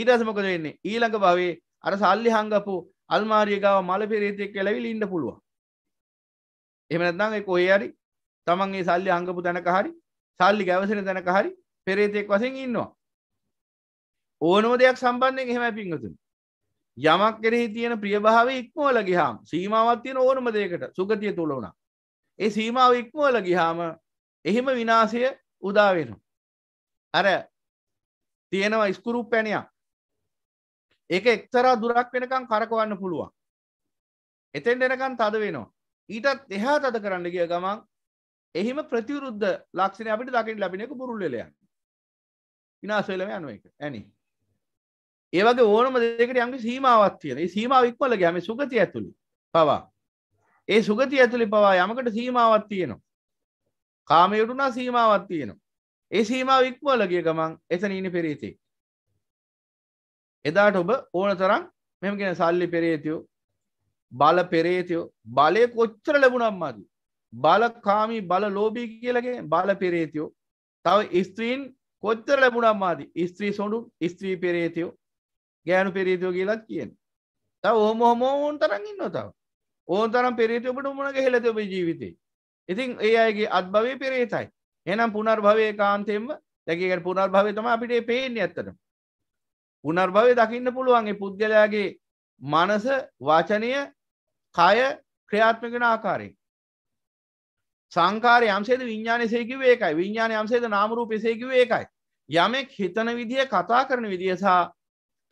ඊටසමකද වෙන්නේ ඊළඟ භවේ අර සල්ලි හංගපු අල්මාරියගාව මල පෙරේතෙක් කැලවිල ඉන්න පුළුවන් එමනත්දඟ කොහේ හරි තමන්ගේ සල්ලි අංගපු තැනක හරි සල්ලි ගැවසෙන තැනක හරි පෙරේතෙක් වසෙන් ඉන්නවා ඕනම දෙයක් සම්බන්ධයෙන් එහෙම පිංහතුන් යමක් කෙරෙහි තියෙන ප්‍රියභාව ඉක්මෝල ගිහාම් සීමාවත් තියෙන ඕනම දෙයකට සුගතිය තුළ වුණා ඒ සීමාව ඉක්මෝල ගිහාම එහෙම විනාශය උදාවෙනවා අර තියෙනවා ඉස්කුරුප් පැනයක් ඒක එක්තරා දුරක් වෙනකං කරකවන්න පුළුවන් එතෙන් දෙනකන් තද වෙනවා ඊටත් එහා තද කරන්න ගිය ගමන් එහිම ප්‍රතිවරුද්ධ ලක්ෂණ අපිට දකිට ලැබෙන එක පුරුල්ලයන් විනාශවෙලම යනුව එක ඇනි ඒවගේ ඕනම දෙකට යම්ගේ සීමාවත් තියෙන සීමාව ඉක්මල ගැම සුගති ඇතුළි පවා ඒ සුගති ඇතුළි පවා යමකට සීමාවත් තියෙනවා කාමයටුනා සීමාවත් තියෙනවා ඒ සීමාව ඉක්මල ගිය ගමන් එතන ඉනි පෙරීතිේ එදාට ඔබ ඕන තරම් මෙම කියෙන සල්ලි පෙරේතියෝ බල පෙරේතියෝ බලය කොච්චර ලැබුණම් මද බලකාමී බල ලෝබී කියලගේ බල පෙරේතියෝ තව ස්ත්‍රීන් කොච්චර ලැබුණම් මාද ස්ත්‍රී සොඩු ස්ත්‍රී පෙරේතියෝ ගෑනු පෙරේතියෝ කියලත් කියෙන් තව හොම හොමෝ ඕන් තරගින් නොතාව ඕන් තරම් පෙරේතිය ඔබට උමනක හෙලත ඔබ ජීවිතේ ඉතින් ඒ අයගේ අත්භවය පෙරේතයි එනම් පුනර් භවය කාන්තෙම දැකකට පුනර් භවය තම අපිට පේෙන් ඇත්තටම පුනර්භවය දකින්න පුළුවන් පුද්ගලයාගේ මනස වචනය කය ක්‍රියාත්මකෙන ආකාරයෙන් සංකාරය යම්සේද විඤ්ඥානය සේකිව ඒකයි විඤ්ඥාන යම්සේද නාමරූ පෙසේකිව ඒකයි යමෙක් හිතන විදිහ කතා කරන විදිහ සහ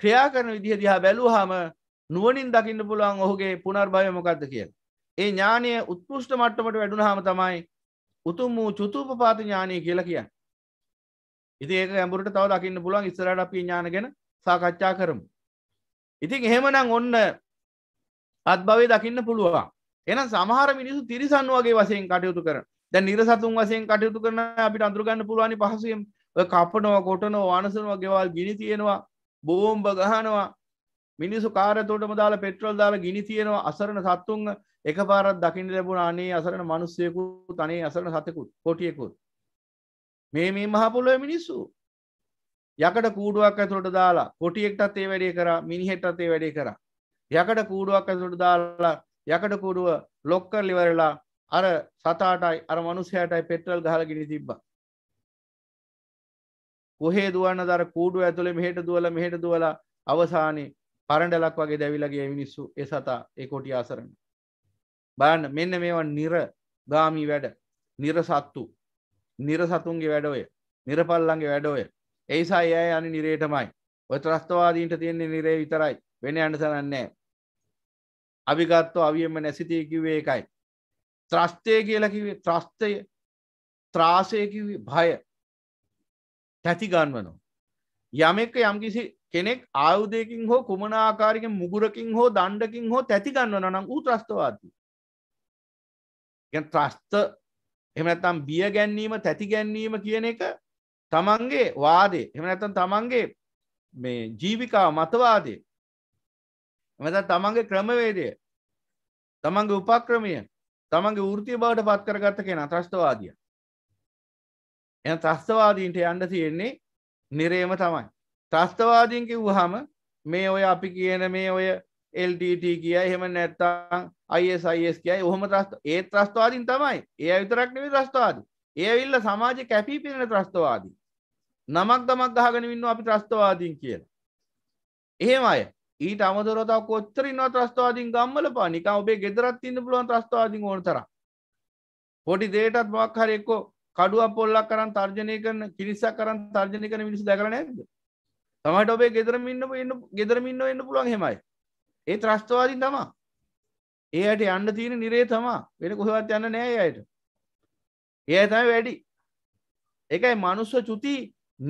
ක්‍රියා කරන විදිහ දිහා බැලූ හම නුවනින් දකින්න පුළුවන් ඔහුගේ පුනර්භයමොකක්ද කිය ඒ ඥානය උත්පෘෂ්ට මට්ටමට වැඩුණ හම තමයි උතුම් වූ චුතුපපාති ඥානය කියලා කියන්න ඉති ඒක ඇඹුරට තව දකින්න පුළුවන් ඉස්සරට අපි ඥාන ගැන සාකච්ඡා කරමු. ඉතින් එහෙමනම් ඔන්න අත්භවය දකින්න පුළුවන්. එනම් සමහර මිනිසු තිරිසන් වගේ වසයෙන් කටයුතු කරන දැ නිරසතුන් වසයෙන් කටයුතු කරන අපිට අඳුරගන්න පුළුවනි පහසුවෙන් කප්පනව කොටනෝ වානසනවා ගෙවල් ගිනි තියෙනවා බෝම්භ ගහනවා මිනිසු කාරතෝටම දාලා පෙට්‍රල් දාලා ගිනි තියෙනවා අසරණ සත්තුන්ග එක පාරත් දකිින් ලැබුණ අනේ අසරණ මනුස්සයකු තනේ අසරණ සතකුත් කොටියකුත් මේ මේ මහපොලොව මිනිස්සු යකට කූඩුවක් ඇතුළට දාලා කොටියෙක්ටත් ඒ වැඩේ කර මිනිහෙටත් ඒ වැඩේ කර යකට කූඩුවක් ඇතුළට දාලා යකට කූඩුව ලොක්කර ලිවරලා අර සතාටයි අර මනුසයටයි පෙට්‍රල් ගහලගෙන තිබ්බ කොහේ දුවන්න දර කූඩුව ඇතුළේ මෙහෙට දුවල මෙහෙට දුවලා අවසානයේ පරණඩලක් වගේ දැවිලගේ මිනිස්සු ඒ සතා ඒ කොටි ආසරන්න බලන්න මෙන්න මේවා නිර ගාමී වැඩ නිර සත්තු නිර සතුන්ගේ වැඩ ඔය නිරපල්ලන්ගේ වැඩ ඔය ඒසා ඒ අනි නිරේටමයි ඔය ත්‍රස්තවාදීන්ට තියෙන්නේ නිරේ විතරයි වෙන අන්න සරන්නේ අභිගත්තෝ අවියම නැසිතය කිව්වේ එකයි ත්‍රස්තය කියලා කිවේ ත්‍රස්තය ත්‍රාසය කිවේ භය තැති ගන්වනෝ යමෙක්ක යම්කිසි කෙනෙක් ආයුදයකින් හෝ කුමන ආකාරකින් මුගුරකින් හෝ දණ්ඩකින් හෝ තැති ගන්නවන නම් වූ ත්‍රස්තවාදී ත්‍රස්ත එමනතම් බිය ගැන්වීම තැති ගැන්වීම කියන එක තමන්ගේ වාදේ එම නැතන් තමන්ගේ මේ ජීවිකාව මතවාදය මෙත තමන්ගේ ක්‍රමවේදය තමන්ගේ උපක්‍රමය තමන්ගේ ෘතිය බවට පත් කරගත්ත කියෙන ත්‍රස්තවාදිය එ ත්‍රස්තවාදීන්ට යන්න තියෙන්නේ නිරේම තමයි ත්‍රස්තවාදීන් කිව්වහම මේ ඔය අපි කියන මේ ඔය එල්ටට කිය එහෙම නැත්තං අයිස් කියයි ඔහම ත්‍රස්ත ඒ ත්‍රස්තවාදීන් තමයි ඒ විතරක්නවි ත්‍රස්තවාදී ඒ විල්ල සමාජ කැපී පිරෙන ත්‍රස්තවාදී නමක් දමක් ගහගෙන ඉන්න අපි ත්‍රස්තවාදීන් කියලා. එහෙම අය ඊට අමතරතාව කොච්චර ඉන්නවා ත්‍රස්තවාදීන් ගම්මල පා නිකන් ඔබේ ගෙදරත් ඉන්න පුළුවන් ත්‍රස්තවාදීන් ඕන තරම්. පොඩි දෙයටත් මොකක් හරි එක්ක කඩුවක් පොල්ලක් කරන් තර්ජනය කරන කිරිසක් කරන් තර්ජනය කරන මිනිස්සු දැකලා නැද්ද? තමයි ඔබේ ගෙදරම ඉන්න ඉන්න ගෙදරම ඉන්නව ඉන්න පුළුවන් එහෙමයි. ඒ ත්‍රස්තවාදීන් තමයි. ඒ අයට යන්න තියෙන නිරේ තමා වෙන කොහෙවත් යන්න නෑ ඒ අයට. ඒ අය තමයි වැඩි. ඒකයි මනුස්ස චුති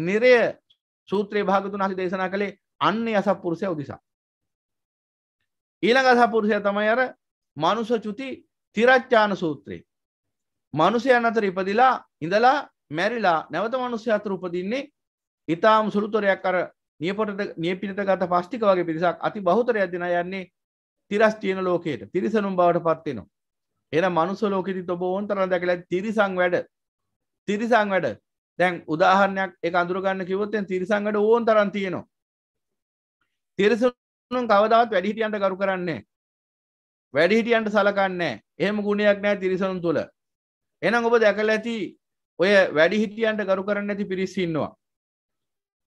නිරය සූත්‍රයේ භාගතුන් හසි දේශනා කළේ අන්න අසපුරුෂය උදිසා. ඊළඟ අසපුරුෂය තමයි අර මනුස චුති තිරච්චාන සූත්‍රයේ. මනුසයන් අතර ඉපදිලා ඉඳලා මැරිලා නැවත මනුස්්‍ය අතර උපදින්නේ ඉතාම් සුළුතොරයක් අර නියපොට නියපිට ගත පස්්ටික වගේ පිරිසක් අති බහතරයක් දෙෙන යන්නේ තිරස් තියන ලෝකයට තිරිසනුම් බවට පත්වෙනවා. එන මනුස ලෝකෙති ඔබ ඕන්තරන දැකලා තිරිසං වැඩ තිරිසං වැඩ දැන් උදාහරණයක් එක අඳුරගන්න කිවොත්තෙන් තිරිසංගට ඕන් තරන් තියෙනවා තිරිසනුන් කවදාවත් වැඩිහිටියන්ට ගරු කරන්නේ වැඩිහිටියන්ට සලකන්නේ එහෙම ගුණයක් නෑ තිරිසනුන් තුළ එනම් ඔබ දැකල ඇති ඔය වැඩිහිටියන්ට ගරු කරන්න ඇති පිරිස්සින්නවා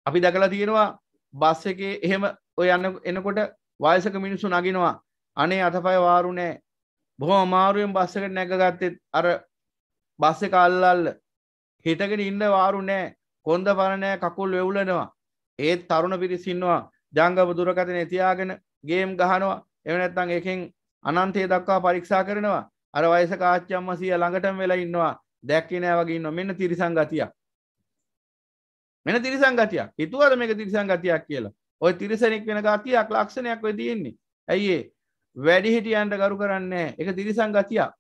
අපි දැකලා තියෙනවා බස් එකේ එහෙම ඔය යන්න එනකොට වයසක මිනිස්සු නගෙනවා අනේ අතපය වාරු නෑ බොහෝ අමාරුවෙන් බස්සකට නැගගත්තෙත් අර බස්ස කල්ලල්ල හිටගෙන ඉන්න වාරු නෑ කොන්ද පරණෑ කකුල් වෙවුලනවා ඒත් තරුණ පිරිසින්නවා ජංගම දුරකතන තියාගෙන ගේම් ගහනවා එවනැත්තං එකෙන් අනන්තය දක්වා පරීක්ෂා කරනවා අර වයස කාච්චම්ම සිය ළඟටම වෙලා ඉන්නවා දැක්කේ නෑ වගේ ඉන්නවා මෙන්න තිරිසන් ගතියක් මෙන්න තිරිසන් ගතියක් හිතුවද මේක තිරිසන් ගතියක් කියලා ඔය තිරිසනෙක් වෙන ගතියක් ලක්ෂණයක් ඔය තියෙන්නේ ඇයි වැඩිහිටියන්ට ගරු කරන්නේ එක තිරිසන් ගතියක්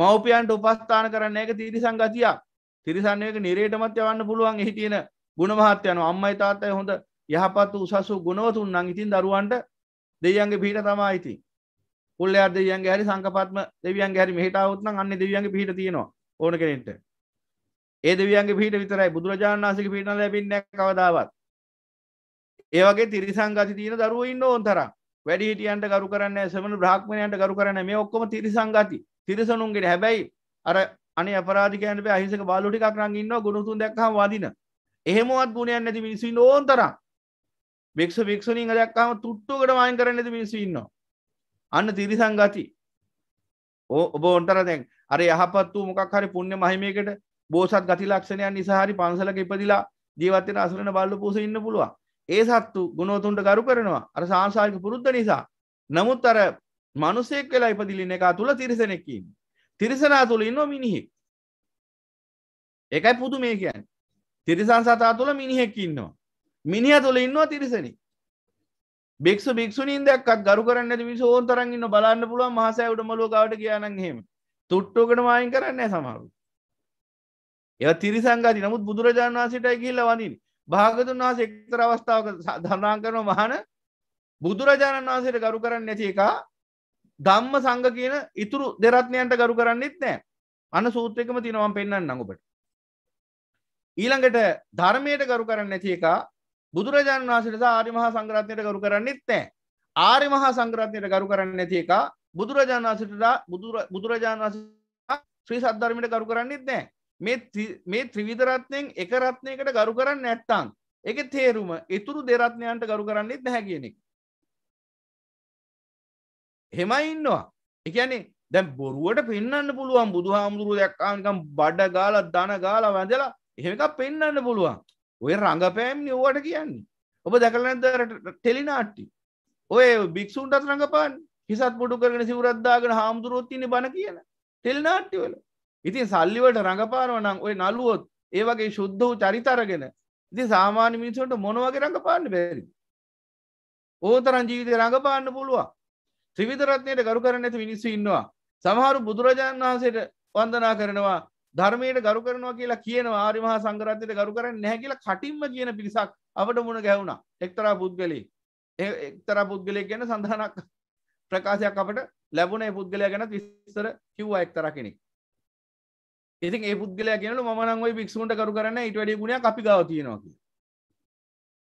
මව්පියන්ට උපස්ථාන කරන්න එක තිරිසං ගතියක් තිරිසන්නයක නිරේටමත් යවන්න පුළුවන් හිටියෙන ගුණමහත්යන අම්මයි තාත්තයි හොඳ යහපත් උසසු ගුණවතුන් නං ඉතින් දරුවන්ට දෙවියන්ගේ පිහිට තමා ඉති පුල්ල අද දෙවියන්ගේ හරි සංකපත්ම දෙවියන් හැරි මෙහිටාවත්න අන්න දෙවියන්ගේ පිහිට තියෙනවා ඕන කෙනෙට ඒ දෙවියන්ගේ පිහිට විතරයි බුදුරජාණන් වන්සක පිහිට ලැබින්න කවදාවත් ඒවගේ තිරිසං ගති තියෙන දරුවඉන්න ඕන් තරම් වැඩිහිටියන්ට ගරු කරන්න සමන බ්‍රහ්මණයන්ට ගරු කරන්න මේ ඔක්කොම තිරිසංගති තිරිසනුන්ගෙට හැබැයි අර අනේ අපරාධිකයන්ට බෑ අහිංසක බාලු ටිකක් නම් ඉන්නවා ගුණ තුන් දැක්කම වදින. එහෙමවත් ගුණයක් නැති මිනිස්සු ඉන්න ඕන තරම්. වික්ෂ වික්ෂුණීන් දැක්කම තුට්ටුවකට වයින් කරන්නේ නැති මිනිස්සු ඉන්නවා. අන්න තිරිසන් ගති. ඔබ ඔන්ටර දැන් අර යහපත් වූ මොකක් හරි පුණ්‍ය මහිමයකට බෝසත් ගති ලක්ෂණයන් නිසා හරි පන්සලක ඉපදිලා ජීවත් වෙන අසරණ බල්ලු පූසෙ ඉන්න පුළුවන්. ඒ සත්තු ගුණෝතුන්ට ගරු කරනවා අර සාංශාරික පුරුද්ද නිසා. නමුත් අර මනුසෙක් වෙලා ඉපදිලින එක තුළ තිරිසනෙක්කින් තිරිසනා තුළ ඉන්න මිනිහෙක් එකයි පුදු මේ කියන් තිරිසන් සතා තුළ මිනිහෙක් ඉන්නවා මිනිහ තුළ ඉන්නවා තිරිසෙන බෙක්ෂ භික්ෂුනින් දැක්කත් ගරු කරන්න ඇති විශෝන් තරන් ඉන්න බලන්න පුළුවන් මහසෑ උඩමලෝ ගවට කියනන් හෙම තුට්ටෝකට මයින් කරන්න සමරු ඒ තිරිසංගති නමුත් බුදුරජාණන් වන්සටයි කියල්ල වඳින් භාගතුන් වහස එක්තර අවස්ථාවක සධනාන් කරන මහන බුදුරජාණන් වහන්සේට ගරු කරන්න නැති එකා ධම්ම සංග කියන ඉතුරු දෙරත්නයන්ට ගරු කරන්නෙත් නෑ අන්න සූත්‍රකම තිනවම් පෙන්න්න නඟුපට ඊළඟට ධර්මයට ගරු කරන්න නැති එක බුදුරජාණන් වහන්සේට ආරිමහා සංග්‍රත්නයට ගරු කරන්නෙත් නෑ ආරිමහා සංග්‍රත්නයට ගරු කරන්න නැති එක බුදුරජාණන් වහන්සේට බුදුරජාණන් වහන්සේ ශ්‍රී සද්ධර්මයට ගරු කරන්නෙත් නෑ මේ මේ ත්‍රිවිධරත්නයෙන් එක රත්නයකට ගරු කරන්න නැත්තං එක තේරුම ඉතුරු දෙරත්නයන්ට ගරු කරන්නෙත් නැහැ කියනෙක් හෙමයි ඉන්නවා එකන්නේ දැන් බොරුවට පෙන්න්න පුළුවන් බුදු හාමුදුරුව දැක්කානිකම් බඩ ගාල දන ගාල වැඳලා එහෙමක් පෙන්න්න පුළුවන් ඔය රඟපෑම් ඕවට කියන්නේ ඔබ දැකල නැද ටෙලිනාට්ටි ඔය භික්ෂූන්ටත් රඟපාන් හිසත් පොඩු කරගෙන සිවරද්දාගෙන හාමුදුරුවොත්තින බණ කියන ටෙලිනාට්ටිවල ඉතින් සල්ලිවට රඟපානවනම් ඔය නලුවොත් ඒ වගේ ශුද්ධ වූ චරිතරගෙන ඉති සාමාන්‍ය මිනිසුන්ට මොනවගේ රඟපාන්න බැරි ඕතරන් ජීවිතය රඟපාන්න පුළුවන් ත්‍රවිධරත්නයට ගරු කරන ඇති මිනිස්සු ඉන්නවා සමහරු බුදුරජාණන් වහන්සේට වන්දනා කරනවා ධර්මයට ගරු කරනවා කියලා කියන ආරිමහා සංගරත්නයට ගරු කරන්න නැහැ කියලා කටින්ම කියන පිරිසක් අපට මුණ ගැහුණා එක්තරා පුද්ගලී එක්තරා පුද්ගලයක් ගැන සඳහනක් ප්‍රකාශයක් අපට ලැබුණේ පුද්ගලයා ගැන විස්තර කිව්වා එක්තරා කෙනෙක් ඉතින් ඒ පුද්ගලයා කියනලු මම නම් ওই භික්ෂුන්ට ගරු කරන්නේ ඊට වැඩිය ගුණයක් අපි ගාව තියෙනවා කියලා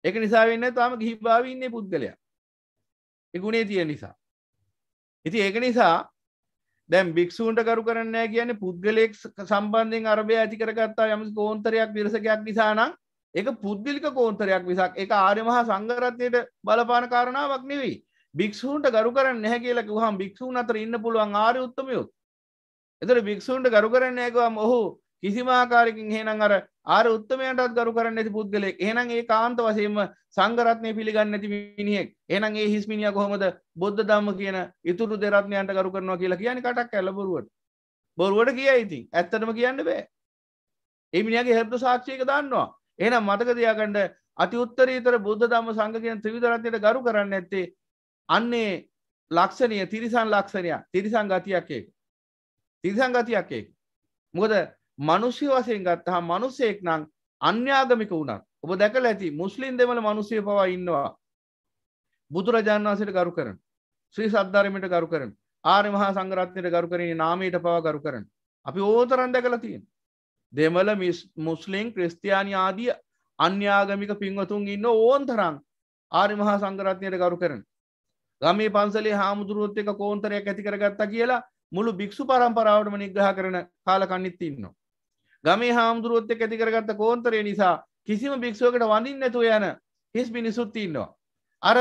ඒක නිසා වෙන්නේ තාම ගිහි භාවී ඉන්නේ පුද්ගලයා ඒ ගුණේ තියෙන නිසා ඉති ඒක නිසා දැම් භික්ෂූන්ට කරු කරන්න කියන පුද්ගලෙක් සම්බන්ධයෙන් අරබය ඇති කරගත්තා යම කෝන්තරයක් විරසකයක් නිසානම් එක පුද්ගලික කෝන්තරයක් විසක් එක ආර්යමහා සංගරත්නයට බලපාන කාරණාවක් නෙවී භික්ෂූන්ට ගරු කරන්න නැහැ කියලා හම් භික්ෂූන් අතර ඉන්න පුළුවන් ආරය උත්තමයුත් එතට භික්ෂූන්ට ගරු කරන්න ඇකවම් ඔහු කිසිමාකාරකින් හේනම් අර ආර උත්තමයටත් ගරු කරන්න ඇති පුද්ගලෙක් එනම් ඒ කාන්ත වසයම සංගරත්නය පිළිගන්න ඇති මිනිියෙක් එනම් ඒ හිස්මිනිිය කොහොමද බොද්ධ දම්ම කියන ඉතුරු දෙරත්නයන්ට ගරු කරනවා කියලා කියන කටක් ඇලබොරුවට බොරුවට කිය ඉතින් ඇත්තටම කියන්න බෑ එමිනිගේ හැබ්දු සාක්ෂයක දන්නවා එනම් මතක දයාකණ්ඩ අති උත්තරීතර බුද්ධ දම්ම සංග කියන ත්‍රවිදරත්නයට ගරු කරන්න ඇත්තේ අන්නේ ලක්ෂණය තිරිසන් ලක්ෂණය තිරිසං ගතියක් ඒක තිරිසං ගතියක් ඒක මොකද මනුෂ්‍ය වසයෙන් ගත්තහා මනුස්සෙක් නං අන්‍යාගමික වුණක් ඔබ දැකල ඇති මුස්ලිම් දෙමල මනුසය පවා ඉන්නවා බුදුරජාණන් වසට ගරු කරන ශ්‍රී සද්ධරමට ගරු කරන ආරය මහා සංගරත්නයට ගරු කරන නාමයට පවා ගරු කරන අපි ඕතරන් දැකල තියෙන දෙමල මුස්ලිම් ක්‍රස්තියානි ආදිය අන්‍යාගමික පින්වතුන් ඉන්න ඕන් තරන් ආරි මහා සංගරත්නයට ගරු කරන ගමේ පන්සලේ හාමුදුරුවොත් එක කෝන්තරයක් ඇති කරගත්තා කියලා මුළු භික්ෂු පරම්පරාවටම නිග්‍රහ කරන කාලකන්නිත් ඉන්නවා ගමේ හාමුදුරුවොත් එක් ඇතිකරගත්ත කෝන්තරය නිසා කිසිම භික්ෂුවකට වඳින් නැතු යන හිස් මිනිසුත්තින්නවා. අර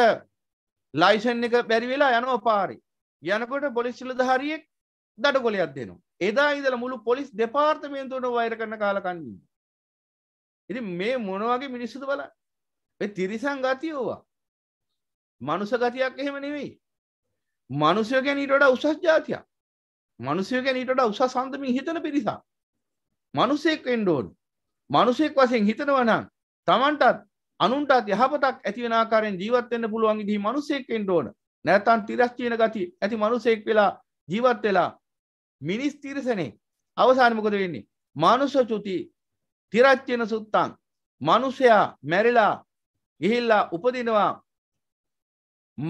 ලයිසන් එක බැරිවෙලා යනව පාරි. යනකොට පොලිස්්චිලද හරියෙක් දඩ කොලයක් දෙනවා. එදා ඉදල මුළු පොලිස් දෙපාර්තමේන්තුවන වෛර කරන කාලකන්නන්න. ඉති මේ මොනවගේ මිනිස්සුද බල තිරිසං ගතියෝවා. මනුස ගතියක් එහෙම නෙවෙයි. මනුසයකැනීටට උසස් ජාතියක් මනුසයකැනීටට උසස් සන්දමින් හිතන පිරිසා මනුසෙක් එන්ඩෝන් මනුසෙක් වසයෙන් හිතනවනම් තමන්ටත් අනුන්ටත් යහපතක් ඇතිවනාකාරෙන් ජීවත්වෙන්න පුළුවන් ඉදිහි මනුසෙක් එන්ඩෝන නැතන් තිරස්චීන ගති ඇති මනුසෙක් වෙලා ජීවත් වෙලා මිනිස් තිරසනේ අවසානමකොද වෙන්නේ මනුෂ චුති තිරච්චෙන සුත්තං මනුෂයා මැරිලා ගිහිල්ලා උපදිනවා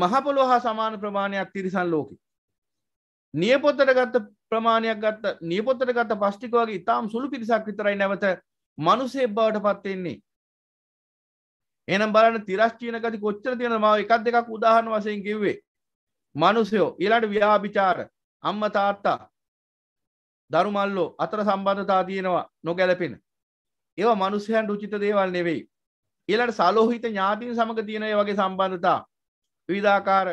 මහපොළො හා සමාන ප්‍රමාණයක් තිරිසන් ලෝක නියපොත්තට ගත්ත ප්‍රමාණයක් ගත්ත නියපොත්තට ගත්ත පෂ්ටික වගේ ඉතාම් සුළු පිරිසක් විතරයි නැවත මනුසේ බවට පත්වෙන්නේ එනම් බලන්න තිරශ්චීන ගති කොච්චර තියෙන මාව එකක් දෙකක් උදාහරණ වශයෙන් කිව්වේ මනුසයෝ ඊළඟට ව්‍යාභිචාර අම්ම තාත්තා දරු මල්ලෝ අතර සම්බන්ධතා තියෙනවා නොගැලපෙන ඒවා මනුස්සයන්ට උචිත දේවල් නෙවෙයි ඊළඟට සලෝහිත ඥාතීන් සමග තියෙන ඒ වගේ සම්බන්ධතා විවිධාකාර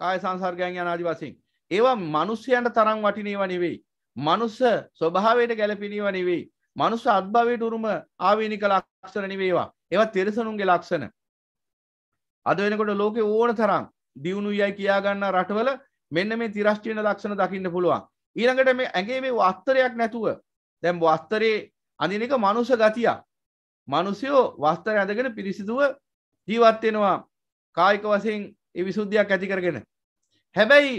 කාය සංසර්ගයන් යන ආදි වශයෙන් ඒවා මනුස්්‍යයන්ට තරම් වටිනේව නෙවෙයි. මනුස්ස ස්වභාවයට ගැලපිනීව නෙවෙයි. මනුස්ස අත්භවයට උරුම ආවේනික ලක්ෂණ නෙවේවා. ඒවා තෙරසනුන්ගේ ලක්ෂණ. අද වෙනකොට ලෝකේ ඕන තරම් දියුණු යයි කියාගන්න රටවල මෙන්න මේ තිරශ්චීන ලක්ෂණ දකින්න පුළුවන්. ඊළඟට මේ ඇගේ මේ වස්තරයක් නැතුව දැම් වස්තරේ අඳින එක මනුස ගතියක්. මනුසයෝ වස්තර ඇඳගෙන පිරිසිදුව ජීවත්වෙනවා කායික වසයෙන් විසුද්ධයක් ඇති කරගෙන. හැබැයි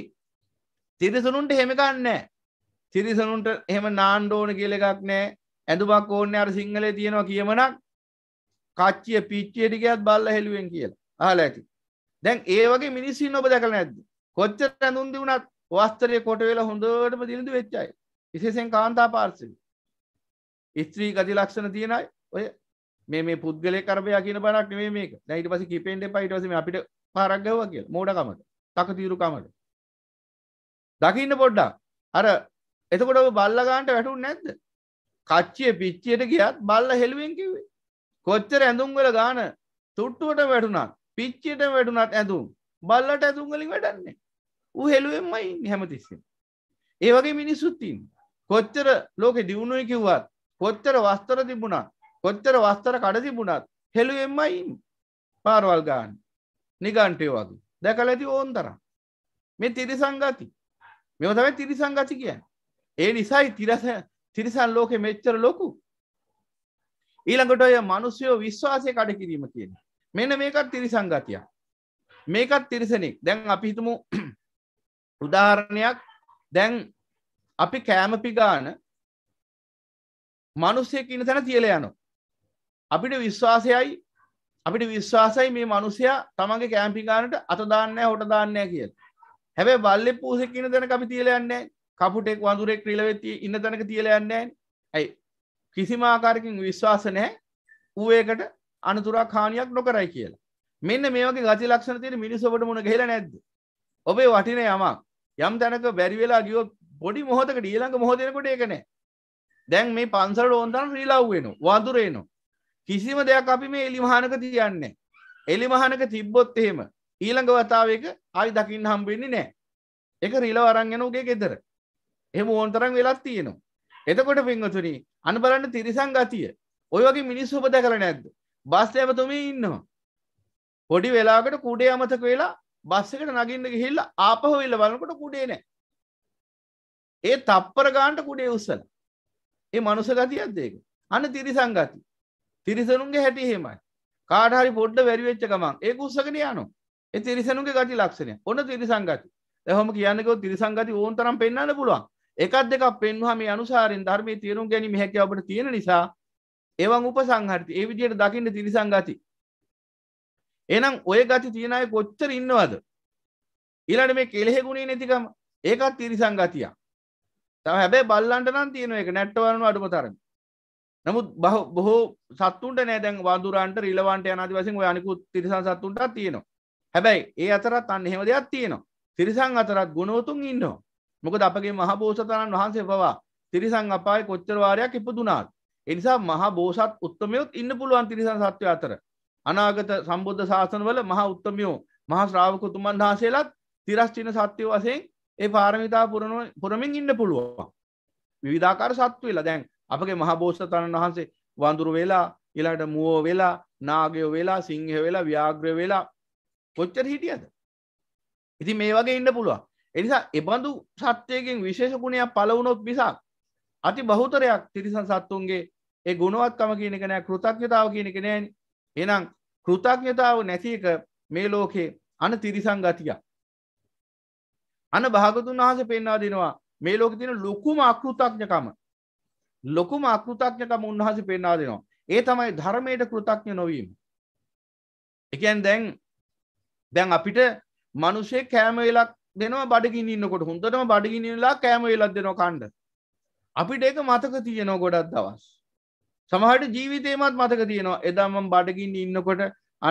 තිරිසනුන්ට හෙමකන්නේ තිරිසනුන්ට එහෙම නාණ්ඩෝන කියල එකක් නෑ ඇඳුමක් ඕන්න අර සිංහලේ තියෙනවා කියමනක් කච්චිය පිච්චියටිකයත් බල්ල හෙළුවෙන් කියලා අහල ඇති දැන් ඒ වගේ මිනිස්සින් ඔබ දැකල නැද්ද කොච්ච ඇඳුන්දි වුණත් වස්තරය කොට වෙලා හොඳටම දිනිදු වෙච්චයි විශේෂෙන් කාන්තා පාර්සවි ස්ත්‍රී ගති ලක්ෂණ තියෙනයි ඔය මේ මේ පුද්ගලය කරපය කියන බණක් නෙමේ මේක දැන් ඊට පස්සේ කිපෙන්ඩ එපා ඊට පස්සේ අපිට පාරක් ගැහුවා කියලා මෝඩකමට තකතිරුකමට දකින්න පොඩ්ඩක් අර එතකොට බල්ලගාන්ට වැටුන් නැද්ද කච්චිය පිච්චියට ගියත් බල්ල හෙළුවෙන් කිවේ කොච්චර ඇඳුම්වල ගාන තුට්ටුවට වැටුනත් පිච්චියට වැටුනත් ඇඳුම් බල්ලට ඇඳුම්වලින් වැටන්නේ ඌ හෙළුවෙන්මයි හැමතිස්සේ ඒ වගේ මිනිස්සුත්තින් කොච්චර ලෝක දියුණුවයි කිව්වත් කොච්චර වස්තර තිබුණා කොච්චර වස්තර කඩ තිබුණත් හෙළුවෙන්මයි පාරවල් ගාන නිගන්ටය වගේ දැකල ඇති ඕන් තරම් මේ තිරිසංගති මෙම තමයි තිරිසන් ගති කියන්න ඒ නිසයි තිරස තිරිසන් ලෝකෙ මෙච්චර ලොකු ඊළඟට ඔය මනුස්යෝ විශ්වාසය කඩ කිරීම කියන මෙන මේකත් තිරිසං ගතිය මේකත් තිරිසනෙක් දැන් අපි හිතුමු උදාහරණයක් දැන් අපි කෑමපි ගාන මනුස්සය කියන තැන තියල යනු අපිට විශ්වාසයයි අපිට විශ්වාසයි මේ මනුසයා තමන්ගේ කෑම්පිගානට අතදාන්නෑ හොට දාන්නෑ කියලා හැබැ බල්ලෙ පූසෙක් ඉන්න දැන අපි තියලයන්න කපුටෙක් වඳුරෙක් ක්‍රීලවෙති ඉන්න තැනක තියලයන්න ඇයි කිසිමාකාරකින් විශ්වාස නෑ ඌඒකට අනතුරා කාණයක් නොකරයි කියලා මෙන්න මේක ගති ලක්ෂණ තිය මිනිස්සවට මුණ හෙල නැද්ද ඔබේ වටින යමක් යම් තැනක බැරිවෙලා ගියෝ පොඩි මොහොතක ඩියලඟ මොහොදනකොට ඒකනෑ දැන් මේ පන්සල් ඕන්දන් ්‍රීලාව්වෙන වදුරේනො කිසිම දෙයක් අපි මේ එලිමහනක තියන්නේ එලිමහනක තිබ්බොත් එහෙම ඊළඟ වතාවක ආයි දකිින් හම්බෙන්නේ නෑ එක රීලව අරංගෙන උගේ ගෙදර එම ඕන්තරන් වෙලත් තියෙනවා එතකොට පිංහතුනී අන බලන්න තිරිසං ගතිය ඔය වගේ මිනිස් උපද කළ නැද්ද බස් ඇමතුම ඉන්නවා පොඩි වෙලාකට කුඩේ අමතක වෙලා බස්සකට නගින්න ගිහිල්ල ආපහෝ වෙල්ල බලකොට කුඩේ නෑ ඒ තප්පර ගාන්ට කුඩේ උස්සල ඒ මනුස ගතියත් දෙක අන්න තිරිසංගති තිරිසනුන්ගේ හැටි හෙමයි කාටහරි පොඩ්ඩ වැරිවෙච්ච ගමන් ඒ උත්සගෙන යනවා එ තිරිසනුගේ ගති ලක්ෂණය ඔන්න තිරිසංගති එහොම කියන්නකෝ තිරිසංගති ඕන් තරම් පෙන්න්න පුළුවන් එකත් දෙක පෙන්වාම අනුසාරෙන් ධර්මය තේරුම් ගැනීම හැකවට තියෙන නිසා එවන් උපසංහරති ඒ විදියට දකින්න තිරිසංගති එනම් ඔය ගති තියෙන අය කොච්චර ඉන්නවද ඊළට මේ කෙළෙහෙගුණේ නැතිකම ඒකත් තිරිසංගතියක් තව හැබැයි බල්ලන්ට නම් තියෙන එක නැට්ටවරන අඩුම තරම නමුත් බහ බොහෝ සත්තුන්ට නෑදැන් වදුරන්ට රිලවන්ට යනාති වසින් ඔය අනිකුත් තිරිසන් සත්තුන්ටත් තියෙනවා හැබැයි ඒ අතරත් අන්න එහෙම දෙයක් තියෙනවා තිරිසන් අතරත් ගුණවතුන් ඉන්නවා මොකද අපගේ මහ බෝසතාණන් වහන්සේ පවා තිරිසන් අපායේ කොච්චර වාරයක් ඉපදුනාද ඒ නිසා මහ බෝසත් උත්තමයොත් ඉන්න පුළුවන් තිරිසන් සත්වය අතර අනාගත සම්බුද්ධ ශාසනවල මහා උත්තමයෝ මහා ශ්‍රාවක උතුමන් වහන්සේලාත් තිරස්චින සත්වය වශයෙන් ඒ පාරමිතා පුරන පුරමින් ඉන්න පුළුවන් විවිධාකාර සත්තු වෙලා දැන් අපගේ මහ බෝසතාණන් වහන්සේ වඳුරු වෙලා ඊළඟට මුවෝ වෙලා නාගයෝ වෙලා සිංහය වෙලා ව්‍යාග්‍ර වෙලා කොච්චර හිටියද ඉති මේ වගේ ඉන්න පුළුවන් එනිසා එබඳු සත්‍යයකින් විශේෂගුණයක් පලවුනොත් මිසාක් අති බහුතරයක් තිරිසන් සත්තුන්ගේ ඒ ගුණුවත්කම කියන එක නෑ කෘතඥතාව කියන එක නෑන එනම් කෘතඥතාව නැතික මේ ලෝකේ අන තිරිසං ගතිය අන භාගතුන් වහස පෙන්වා දෙනවා මේ ලෝක තින ලොකුම අකෘතඥකම ලොකුම අකෘතඥකම උන්වහස පෙන්වා දෙනවා ඒ තමයි ධර්මයට කෘතඥ නොවීම එකන් දැන් දැන් අපිට මනුෂය කෑම වෙලක් දෙනවා බඩගිනින්නකොට හොඳටම බඩගිනිලා කෑම වෙලක් දෙනවා කණ්ඩ අපිට ඒක මතක තියෙනවා ගොඩක් දවස් සමහට ජීවිතේමත් මතක තියෙනවා එදාමම් බඩගින්න ඉන්නකොට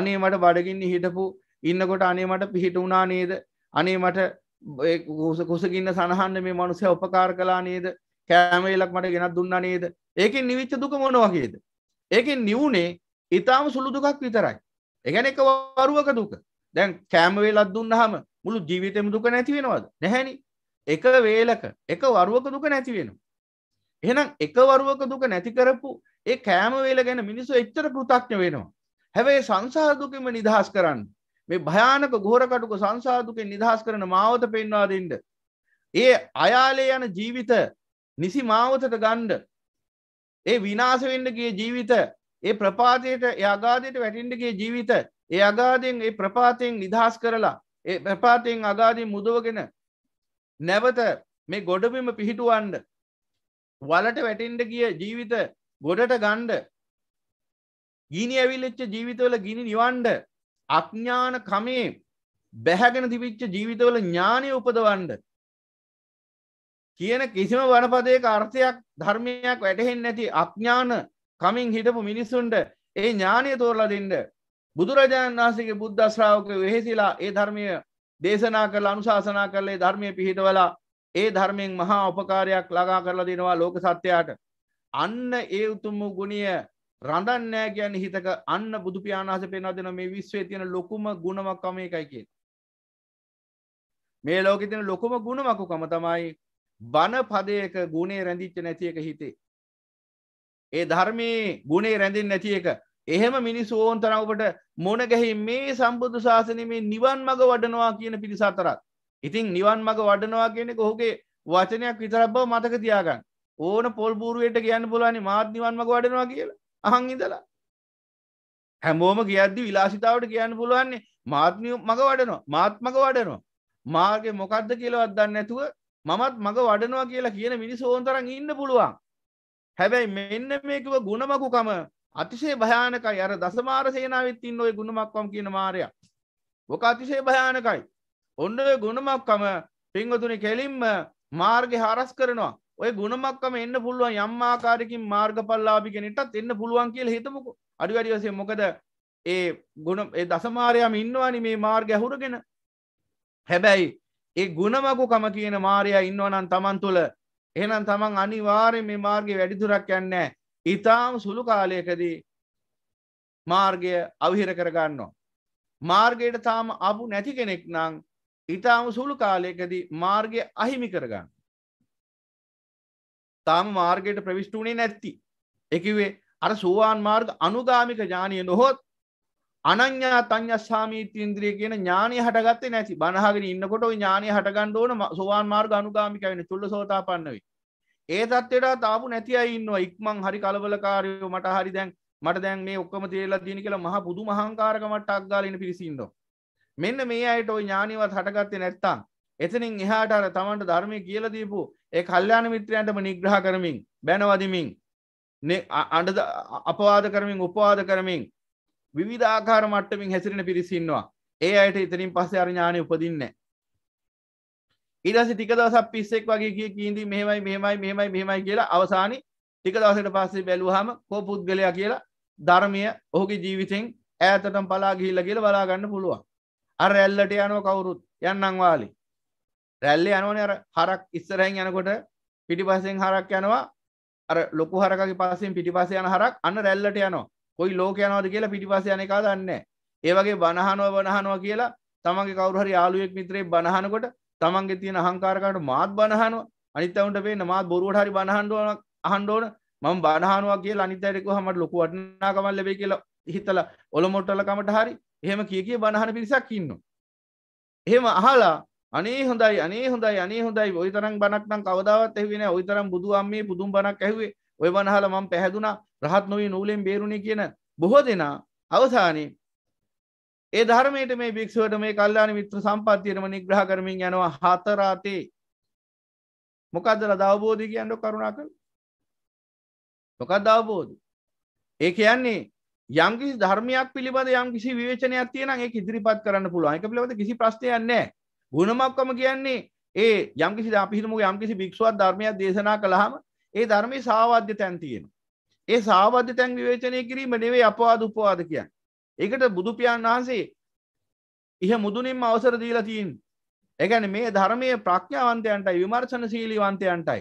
අනේ මට බඩගින්න හිටපු ඉන්නකොට අනේ මට පිහිට වුණා නේද අනේ මට කුසගින්න සහන්න මේ මනුසය උපකාර කලා නේද කෑමවෙලක් මට ගෙනත් දුන්න නේද ඒකෙන් නිවිච්ච දුක මොන වගේද ඒකෙන් නිවුනේ ඉතාම සුළු දුකක් විතරයි එකන එක වරුවක දුක දැන් කෑම වේලක් දුන්නහම මුළු ජීවිතෙම දුක නැති වෙනවද? නැහැනි. එක වේලක එක වරුවක දුක නැති වෙනවා. එහෙනම් එක වරුවක දුක නැති කරපු ඒ කෑම වේල ගැන මිනිස්සු එච්චර කෘතඥ වෙනවා. හැබැයි සංසාර දුකෙම නිදහස් කරන්න මේ භයානක ගෝර කටුක සංසාර දුකෙන් නිදහස් කරන මාවත පෙන්වා දෙන්න. ඒ අයාලේ යන ජීවිත නිසි මාවතට ගන්න. ඒ විනාශ වෙන්න ගිය ජීවිත ඒ ප්‍රපාතයට ඒ අගාධයට වැටෙන්න ගිය ජීවිත ඒ අගාදෙන් ඒ ප්‍රපාතයෙන් නිදහස් කරලා ඒ ප්‍රපාතයෙන් අගාදී මුදුවගෙන නැවත මේ ගොඩබිම පිහිටුවන්ඩ වලට වැටෙන්ඩ ගිය ජීවිත ගොඩට ගණ්ඩ ගිනි ඇවිල්ලච්ච ජීවිතවල ගිනි නිවන්ඩ අඥ්ඥාන කමේ බැහැගෙන තිබිච්ච ජීවිතවල ඥානය උපදවන්ඩ කියන කිසිම වනපදය අර්ථයක් ධර්මයක් වැටහෙන් නැති අඥ්ඥාන කමින් හිටපු මිනිස්සුන්ට ඒ ඥානය තෝරලා දෙන්ඩ බුදුරජාණන් වහන්සේගේ බුද්ධ ශ්‍රාවක වෙහෙසිලා ඒ ධර්මය දේශනා කරල අනුශාසනා කරලේ ධර්මය පිහිටවලා ඒ ධර්මයෙන් මහා උපකාරයක් ලගා කරලා දෙනවා ලෝක සත්‍යයට අන්න ඒ උතුම්ම ගුණිය රඳන්නෑ ගැන හිතක අන්න බුදුපාාහස පෙනා දෙන මේ විශ්වේ තියෙන ලොකුම ගුණමක්කම එකයි කිය මේ ලෝක තින ලොකුම ගුණමකුකම තමයි බණ පදයක ගුණේ රැඳිච්ච නැති එක හිතේ ඒ ධර්මයේ ගුණේ රැඳින් නැති එක එහෙම මිනිස් ඕෝන් තරවට මොනගැහි මේ සම්බුදු ශාසනීම නිවන් මඟ වඩනවා කියන පිරිසාතරත්. ඉතිං නිවන් මඟ වඩනවා කියෙනෙ කොහොගේ වචනයක් විතරක් බව මතක තියාගන්න ඕන පොල්බූරුවයට කියන්න පුලනි මාත් නිවන් මඟ වඩනවා කියලා අහං ඉදලා. හැමෝම කියද්දි විලාසිතාවට කියන්න පුළුවන්නේ මාත්මිය මඟ වඩනවා මාත්මක වඩනවා. මාර්ග මොකක්ද කියලවත් දන්න ඇතුව මමත් මඟ වඩනවා කියලා කියන මිනිස් ඕෝන්තරන් ඉන්න පුළුවන්. හැබැයි මෙන්න මේකව ගුණමකුකම අතිශේ භයානකයි අර දසමාර සේනාවත්තින් ඔය ගුණමක්කම් කියන මාරය ඕක අතිශේ භයානකයි ඔන්න ගුණමක්කම පිංගතුනි කෙලින්ම මාර්ග හරස් කරනවා ඔය ගුණමක්කම එන්න පුළුවන් යම්මාකාරකින් මාර්ග පල්ලාබි කෙනෙටත් එන්න පුළුවන් කියල හිතමකු අඩිවැඩිවසේ මොකද ඒ ගුණ දසමාරයම ඉන්නවානි මේ මාර්ග ඇහුරගෙන හැබැයි ඒ ගුණමකුකම කියන මාරයා ඉන්නවනන් තමන් තුළ එහනම් තමන් අනිවාරය මේ මාර්ග වැඩිදුරක් යන්නෑ ඉතාම සුළු කාලයකදී මාර්ගය අවිහිර කරගන්නවා. මාර්ගයට තාම අපු නැති කෙනෙක් නං ඉතාම සුළු කාලයකදී මාර්ගය අහිමි කරගන්න. තාම මාර්ගයට ප්‍රවිෂ්ටුනේ නැත්ති. එකවේ අර සෝවාන් මාර්ග අනුගාමික ජානය නොහොත් අනං්‍යා තං්‍යස්සාමීතීන්ද්‍රිය කියන ඥානය හටගත්තේ නැති බනහගෙන ඉන්නකොට ඥානය හටගන්න ඕන සෝවාන් මාර්ග අනුගාමික වෙන තුල්ල සෝතා පන්නවී ඒ තත්වෙලා තාපු නැති අයින්නවා ඉක්මං හරි කලබලකාරයෝ මට හරි දැන් මට දැන් මේ ඔක්කම තේලා දින කියලා මහ පුදු මහංකාරකමට අක්ගාලන පිරිසින්ද මෙන්න මේ අයට ඔයි ඥානවත් හටගත්තේ නැත්තං එතනින් එහාට අර තමන්ට ධර්මය කියල දීපු ඒ කල්්‍යාන මිත්‍රයන්ටම නිග්‍රහ කරමින් බැනවදිමින් අඩ අපවාද කරමින් උපවාද කරමින් විවිධාකාර මට්ටමින් හැසිරෙන පිරිසින්නවා ඒ අයට ඉතනින් පස්සේ අරඥානය උපදින්නේ ඉරස ටික දවසක් පිස්සෙක් වගේ කිය කීදී මෙහෙමයි මෙහෙමයි මෙහෙමයි මෙහෙමයි කියලා අවසානි ටික දවසට පස්සේ බැලුවාම කෝ පුද්ගලයා කියලා ධර්මය ඔහුගේ ජීවිතෙන් ඈතටම පලා ගිහිල්ලා කියලා බලා ගන්න පුළුවන්. අර රැල්ලට යනවා කවුරුත් යන්නම් වාලේ. රැල්ලේ යනවනේ අර හරක් ඉස්සරහින් යනකොට පිටිපස්සෙන් හරක් යනවා. අර ලොකු හරකගේ පස්සෙන් පිටිපස්සේ යන හරක් අන්න රැල්ලට යනවා. කොයි ලෝක යනවද කියලා පිටිපස්සේ යන එක දන්නේ නැහැ. ඒ වගේ බනහනවා බනහනවා කියලා තමන්ගේ කවුරු හරි යාළුවෙක් මිත්‍රයෙක් බනහනකොට තමන්ගේ තියෙන අහංකාරකට මාත් බණහනවා අනිත් අවුන්ට පේන මාත් බොරුවට හරි බණහන්ඩුවන අහන්ඩෝන මම බණහනවා කියලා අනිත් අයටකෝ හමට ලොකු වටනාකමල් ලැබේ කියලා හිතලා ඔලොමොට්ටලකමට හරි එහෙම කිය කිය බණහන පිරිසක් ඉන්නවා එහෙම අහලා අනේ හොඳයි අනේ හොඳයි අනේ හොඳයි ඔය තරම් බණක් නම් කවදාවත් ඇහුවේ නැහැ ඔය තරම් බුදු අම්මේ පුදුම් බණක් ඇහුවේ ඔය බණහල මම පැහැදුනා රහත් නොවි නූලෙන් බේරුණේ කියන බොහෝ දෙනා අවසානයේ ඒ ධර්මයට මේ භික්ෂුවට මේ කල්ලාන මිත්‍ර සම්පත්තියටම නිග්‍රහ කරමින් යනවා හතරාතේ මොකදදල දවබෝධි කියන්නඩ කරුණා කළ මොකත් දවබෝධි ඒ කියන්නේ යම්කිසි ධර්මයක් පිළිබඳ යම් කිසි විවේචනයක් තියෙන ඒ ඉදිරිපත් කරන්න පුළුවන් එක පිළිබඳ කිසි ප්‍රශ්නයන්නේ ගුණමක්කම කියන්නේ ඒ යම් කිසි අපිහිටම යම් කිසි භික්ෂුවත් ධර්මයක් දේශනා කළහම ඒ ධර්මය සාවාධ්‍ය තැන් තියෙන ඒ සාවාධ්‍ය තැන් විවේචනය කිරීම නෙවේ අපවාද උපවාද කියන්න ඒකට බුදුපියන් වහන්සේ ඉහ මුදුනින්ම අවසර දීලා තියන් එකැන මේ ධර්මය ප්‍රඥාවන්තයන්ටයි විමර්ශන සීලිවන්තයන්ටයි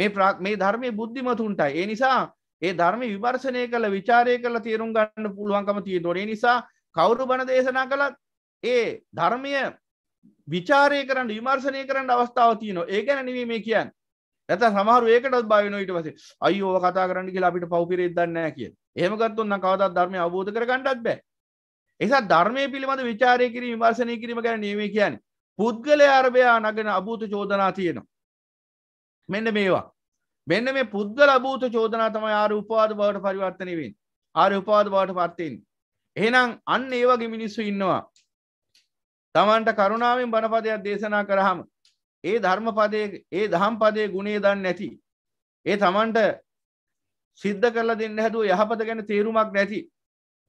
මේ ප්‍රක් මේ ධර්මය බුද්ධිමතුන්ටයි ඒ නිසා ඒ ධර්ම විවර්ශනය කළ විචාරය කළ තේරුම් ගන්න පුළුවන්කම තිය ොනේ නිසා කවුරු බණ දේශනා කළත් ඒ ධර්මය විචාරය කරන්න විමර්ශනය කරන්න අවස්ථාව තියන ඒ ගැන නිවීම මේ කියන්න ඇත සමහරු ඒකටත් භාවන ඊට පසේ අයෝ කතා කරන්න කියලා අපිට පවපිරෙත් දන්න කිය ඒමකත්තුන්න කවදත් ධර්මය අවබෝධ කරගන්නත් බෑ එසා ධර්මය පිළිබඳ විචාරය කිරීම විමර්ශනය කිරීම ගැන නියමේ කියන්නේ පුද්ගලය අරභයා නගෙන අභූත චෝදනා තියෙනවා මෙන්න මේවා මෙන්න මේ පුද්ගල අභූත චෝදනා තමයි ආර උපවාද බවට පරිවර්තනය වෙන් ආර උපවාද බවට පත්වෙන් එහෙනම් අන්න ඒ වගේ මිනිස්සු ඉන්නවා තමන්ට කරුණාවෙන් බණපදයක් දේශනා කරහම ඒ ධර්මපදයේ ඒ දහම් පදයේ ගුණේ දන්නේ නැති ඒ තමන්ට සිද්ධ කරලා දෙන්න හැදුව යහපත ගැන තේරුමක් නැති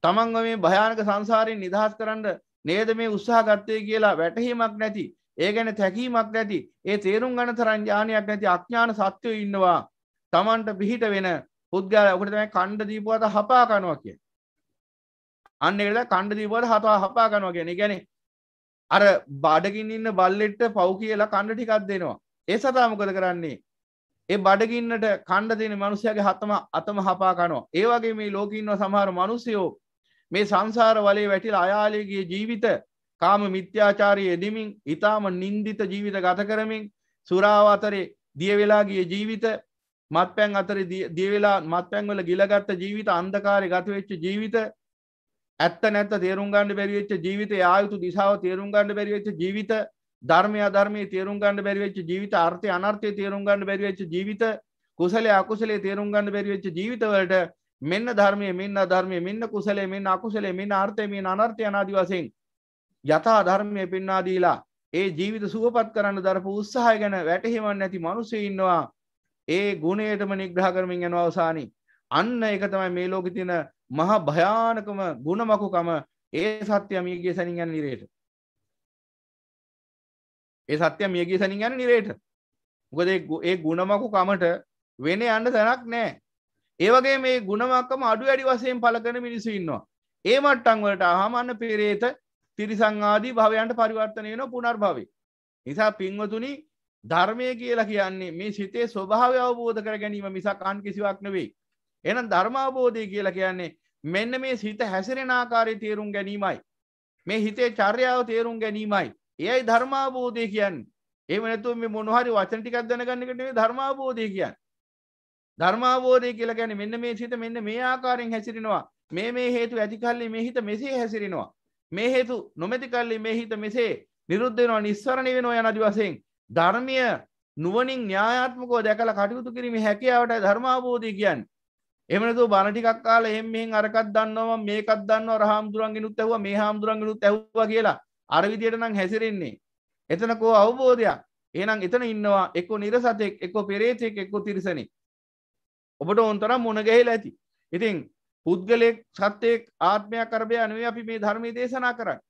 තමන්ව මේ භයානක සංසාරයෙන් නිදහස් කරන්න නේද මේ උත්සාහ ගත්තය කියලා වැටහීමක් නැති ඒ ගැන තැකීමක් නැති ඒ තේරුම් ගණ තරංජානයක් නැති අඥ්ඥාන සත්‍යය ඉන්නවා තමන්ට පිහිට වෙන පුද්ගල ඔකට තමයි කණ්ඩ දීපුවත හපා කනවා කිය අන්න එකට කණ්ඩ දීපුවත හතා හපා කනවා කියෙන ගැන අර බඩගින් ඉන්න බල්ලෙට්ට පව් කියලා කණ්ඩ ටිකක් දෙනවා ඒ සතාමකද කරන්නේ ඒ බඩගින්නට කණ්ඩ දෙන මනුසයගේ හත්තම අතම හපා කනවා ඒවගේ මේ ලෝකඉන්නව සමහර මනුසයෝ මේ සංසාර වලේ වැටිල අයාලයගේ ජීවිත කාම මිත්‍යාචාරය එදමින් ඉතාම නින්දිත ජීවිත ගත කරමින් සුරාව අතරේ දියවෙලාගේ ජීවිත මත්පැන් අතර දියවෙලා මත්පැන්වල ගිලගත්ත ජීවිත අන්දකාරය ගතවෙච්ච ජීවිත ඇත්ත නැත්ත තේරුම් ගණඩ බැරිවෙච්ච ජීවිත ආයුතු දිසාාව තේරුම් ගණඩ බැරිවෙච්ච ජීවිත ධර්මය ධර්මය තේරුම් ගණඩ බැරිවෙච්ච ජීවිත අර්ථය අනර්ථය තේරුම් ගණඩ බැරිවෙච්ච ජීවිත කුසලේ අකුසලේ තේරුම් ගණඩ බැරිවෙච්ච ජීවිතවලට මෙන්න ධර්මය මෙන්න ධර්මය මෙන්න කුසලේ මෙන්න අකුසලේ මෙන්න අර්ථය මෙන්න අනර්ථය අනාදි වශයෙන් යථා ධර්මය පෙන්වා දීලා ඒ ජීවිත සුවපත් කරන්න දරපු උත්සාහය ගැන වැටහිමන් නැති මිනිස්සු ඉන්නවා ඒ ගුණයටම නිග්‍රහ කරමින් යනවා අවසානි අන්න ඒක තමයි මේ ලෝකෙ තියෙන මහා භයානකම ගුණමකුකම ඒ සත්‍ය මියගේ සැනින් යන නිරේට ඒ සත්‍ය මියගේ සැනින් යන නිරේට මොකද ඒ ගුණමකුකමට වෙන යන්න තැනක් නැහැ ඒවගේ මේ ගුණමක්කම අඩු වැඩි වසයෙන් පලකන මිනිසු ඉන්නවා. ඒ මට්ටංවලට අහමන්න පෙරේත තිරිසංආදී භවයන්ට පරිවර්තනය නො පුනර්භවි. නිසා පින්වතුනි ධර්මය කියලා කියන්නේ මේ සිතේ ස්වභාව අවබෝධ කර ගැනීම මිසක් අන් කිසිවක් නෙවෙයි. එනම් ධර්මාබෝධය කියලා කියන්නේ මෙන්න මේ සිත හැසිරෙන ආකාරය තේරුම් ගැනීමයි. මේ හිතේ චර්යාව තේරුම් ගැනීමයි. එයයි ධර්මාබෝධය කියන්නේ. එහෙම නැතුව මේ මොන හරි වචන ටිකක් දැනගන්න එක නෙවෙයි ධර්මාබෝධය කියන්නේ. ධර්මාවෝධය කියලා ගැන මෙන්න මේ සිත මෙන්න මේ ආකාරයෙන් හැසිරෙනවා මේ මේ හේතු ඇති කල්ලි මේ හිත මෙසේ හැසිරෙනවා මේ හේතු නොමැති කල්ලි මේ හිත මෙසේ නිරුද්ධ වෙනවා නිස්සරණය වෙනවා යන ආදි වශයෙන් ධර්මීය නුවණින් න්‍යායාත්මකව දැකලා කටයුතු කිරීමේ හැකියාවට ධර්මාබෝධය කියන්නේ එහෙම නැතුව බණ ටිකක් කාලා එහෙන් මෙහෙන් අරකක් දන්නවා මම මේකක් දන්නවා අර හාමුදුරන්ගෙනුත් ඇහුවා මේ හාමුදුරන්ගෙනුත් ඇහුවා කියලා අර විදියට නම් හැසිරෙන්නේ එතන කෝ අවබෝධයක් එහෙනම් එතන ඉන්නවා එක්ක නිර්සතෙක් එක්ක පෙරේතෙක් එක්ක තිරිසනෙක් ඔබට ඕන්තරම් මොනගැහිලා ඇති ඉතින් පුද්ගලෙක් සත්‍යයෙක් ආත්මයක් කරබය අනුවේ අපි මේ ධර්මය දේශනා කරන්න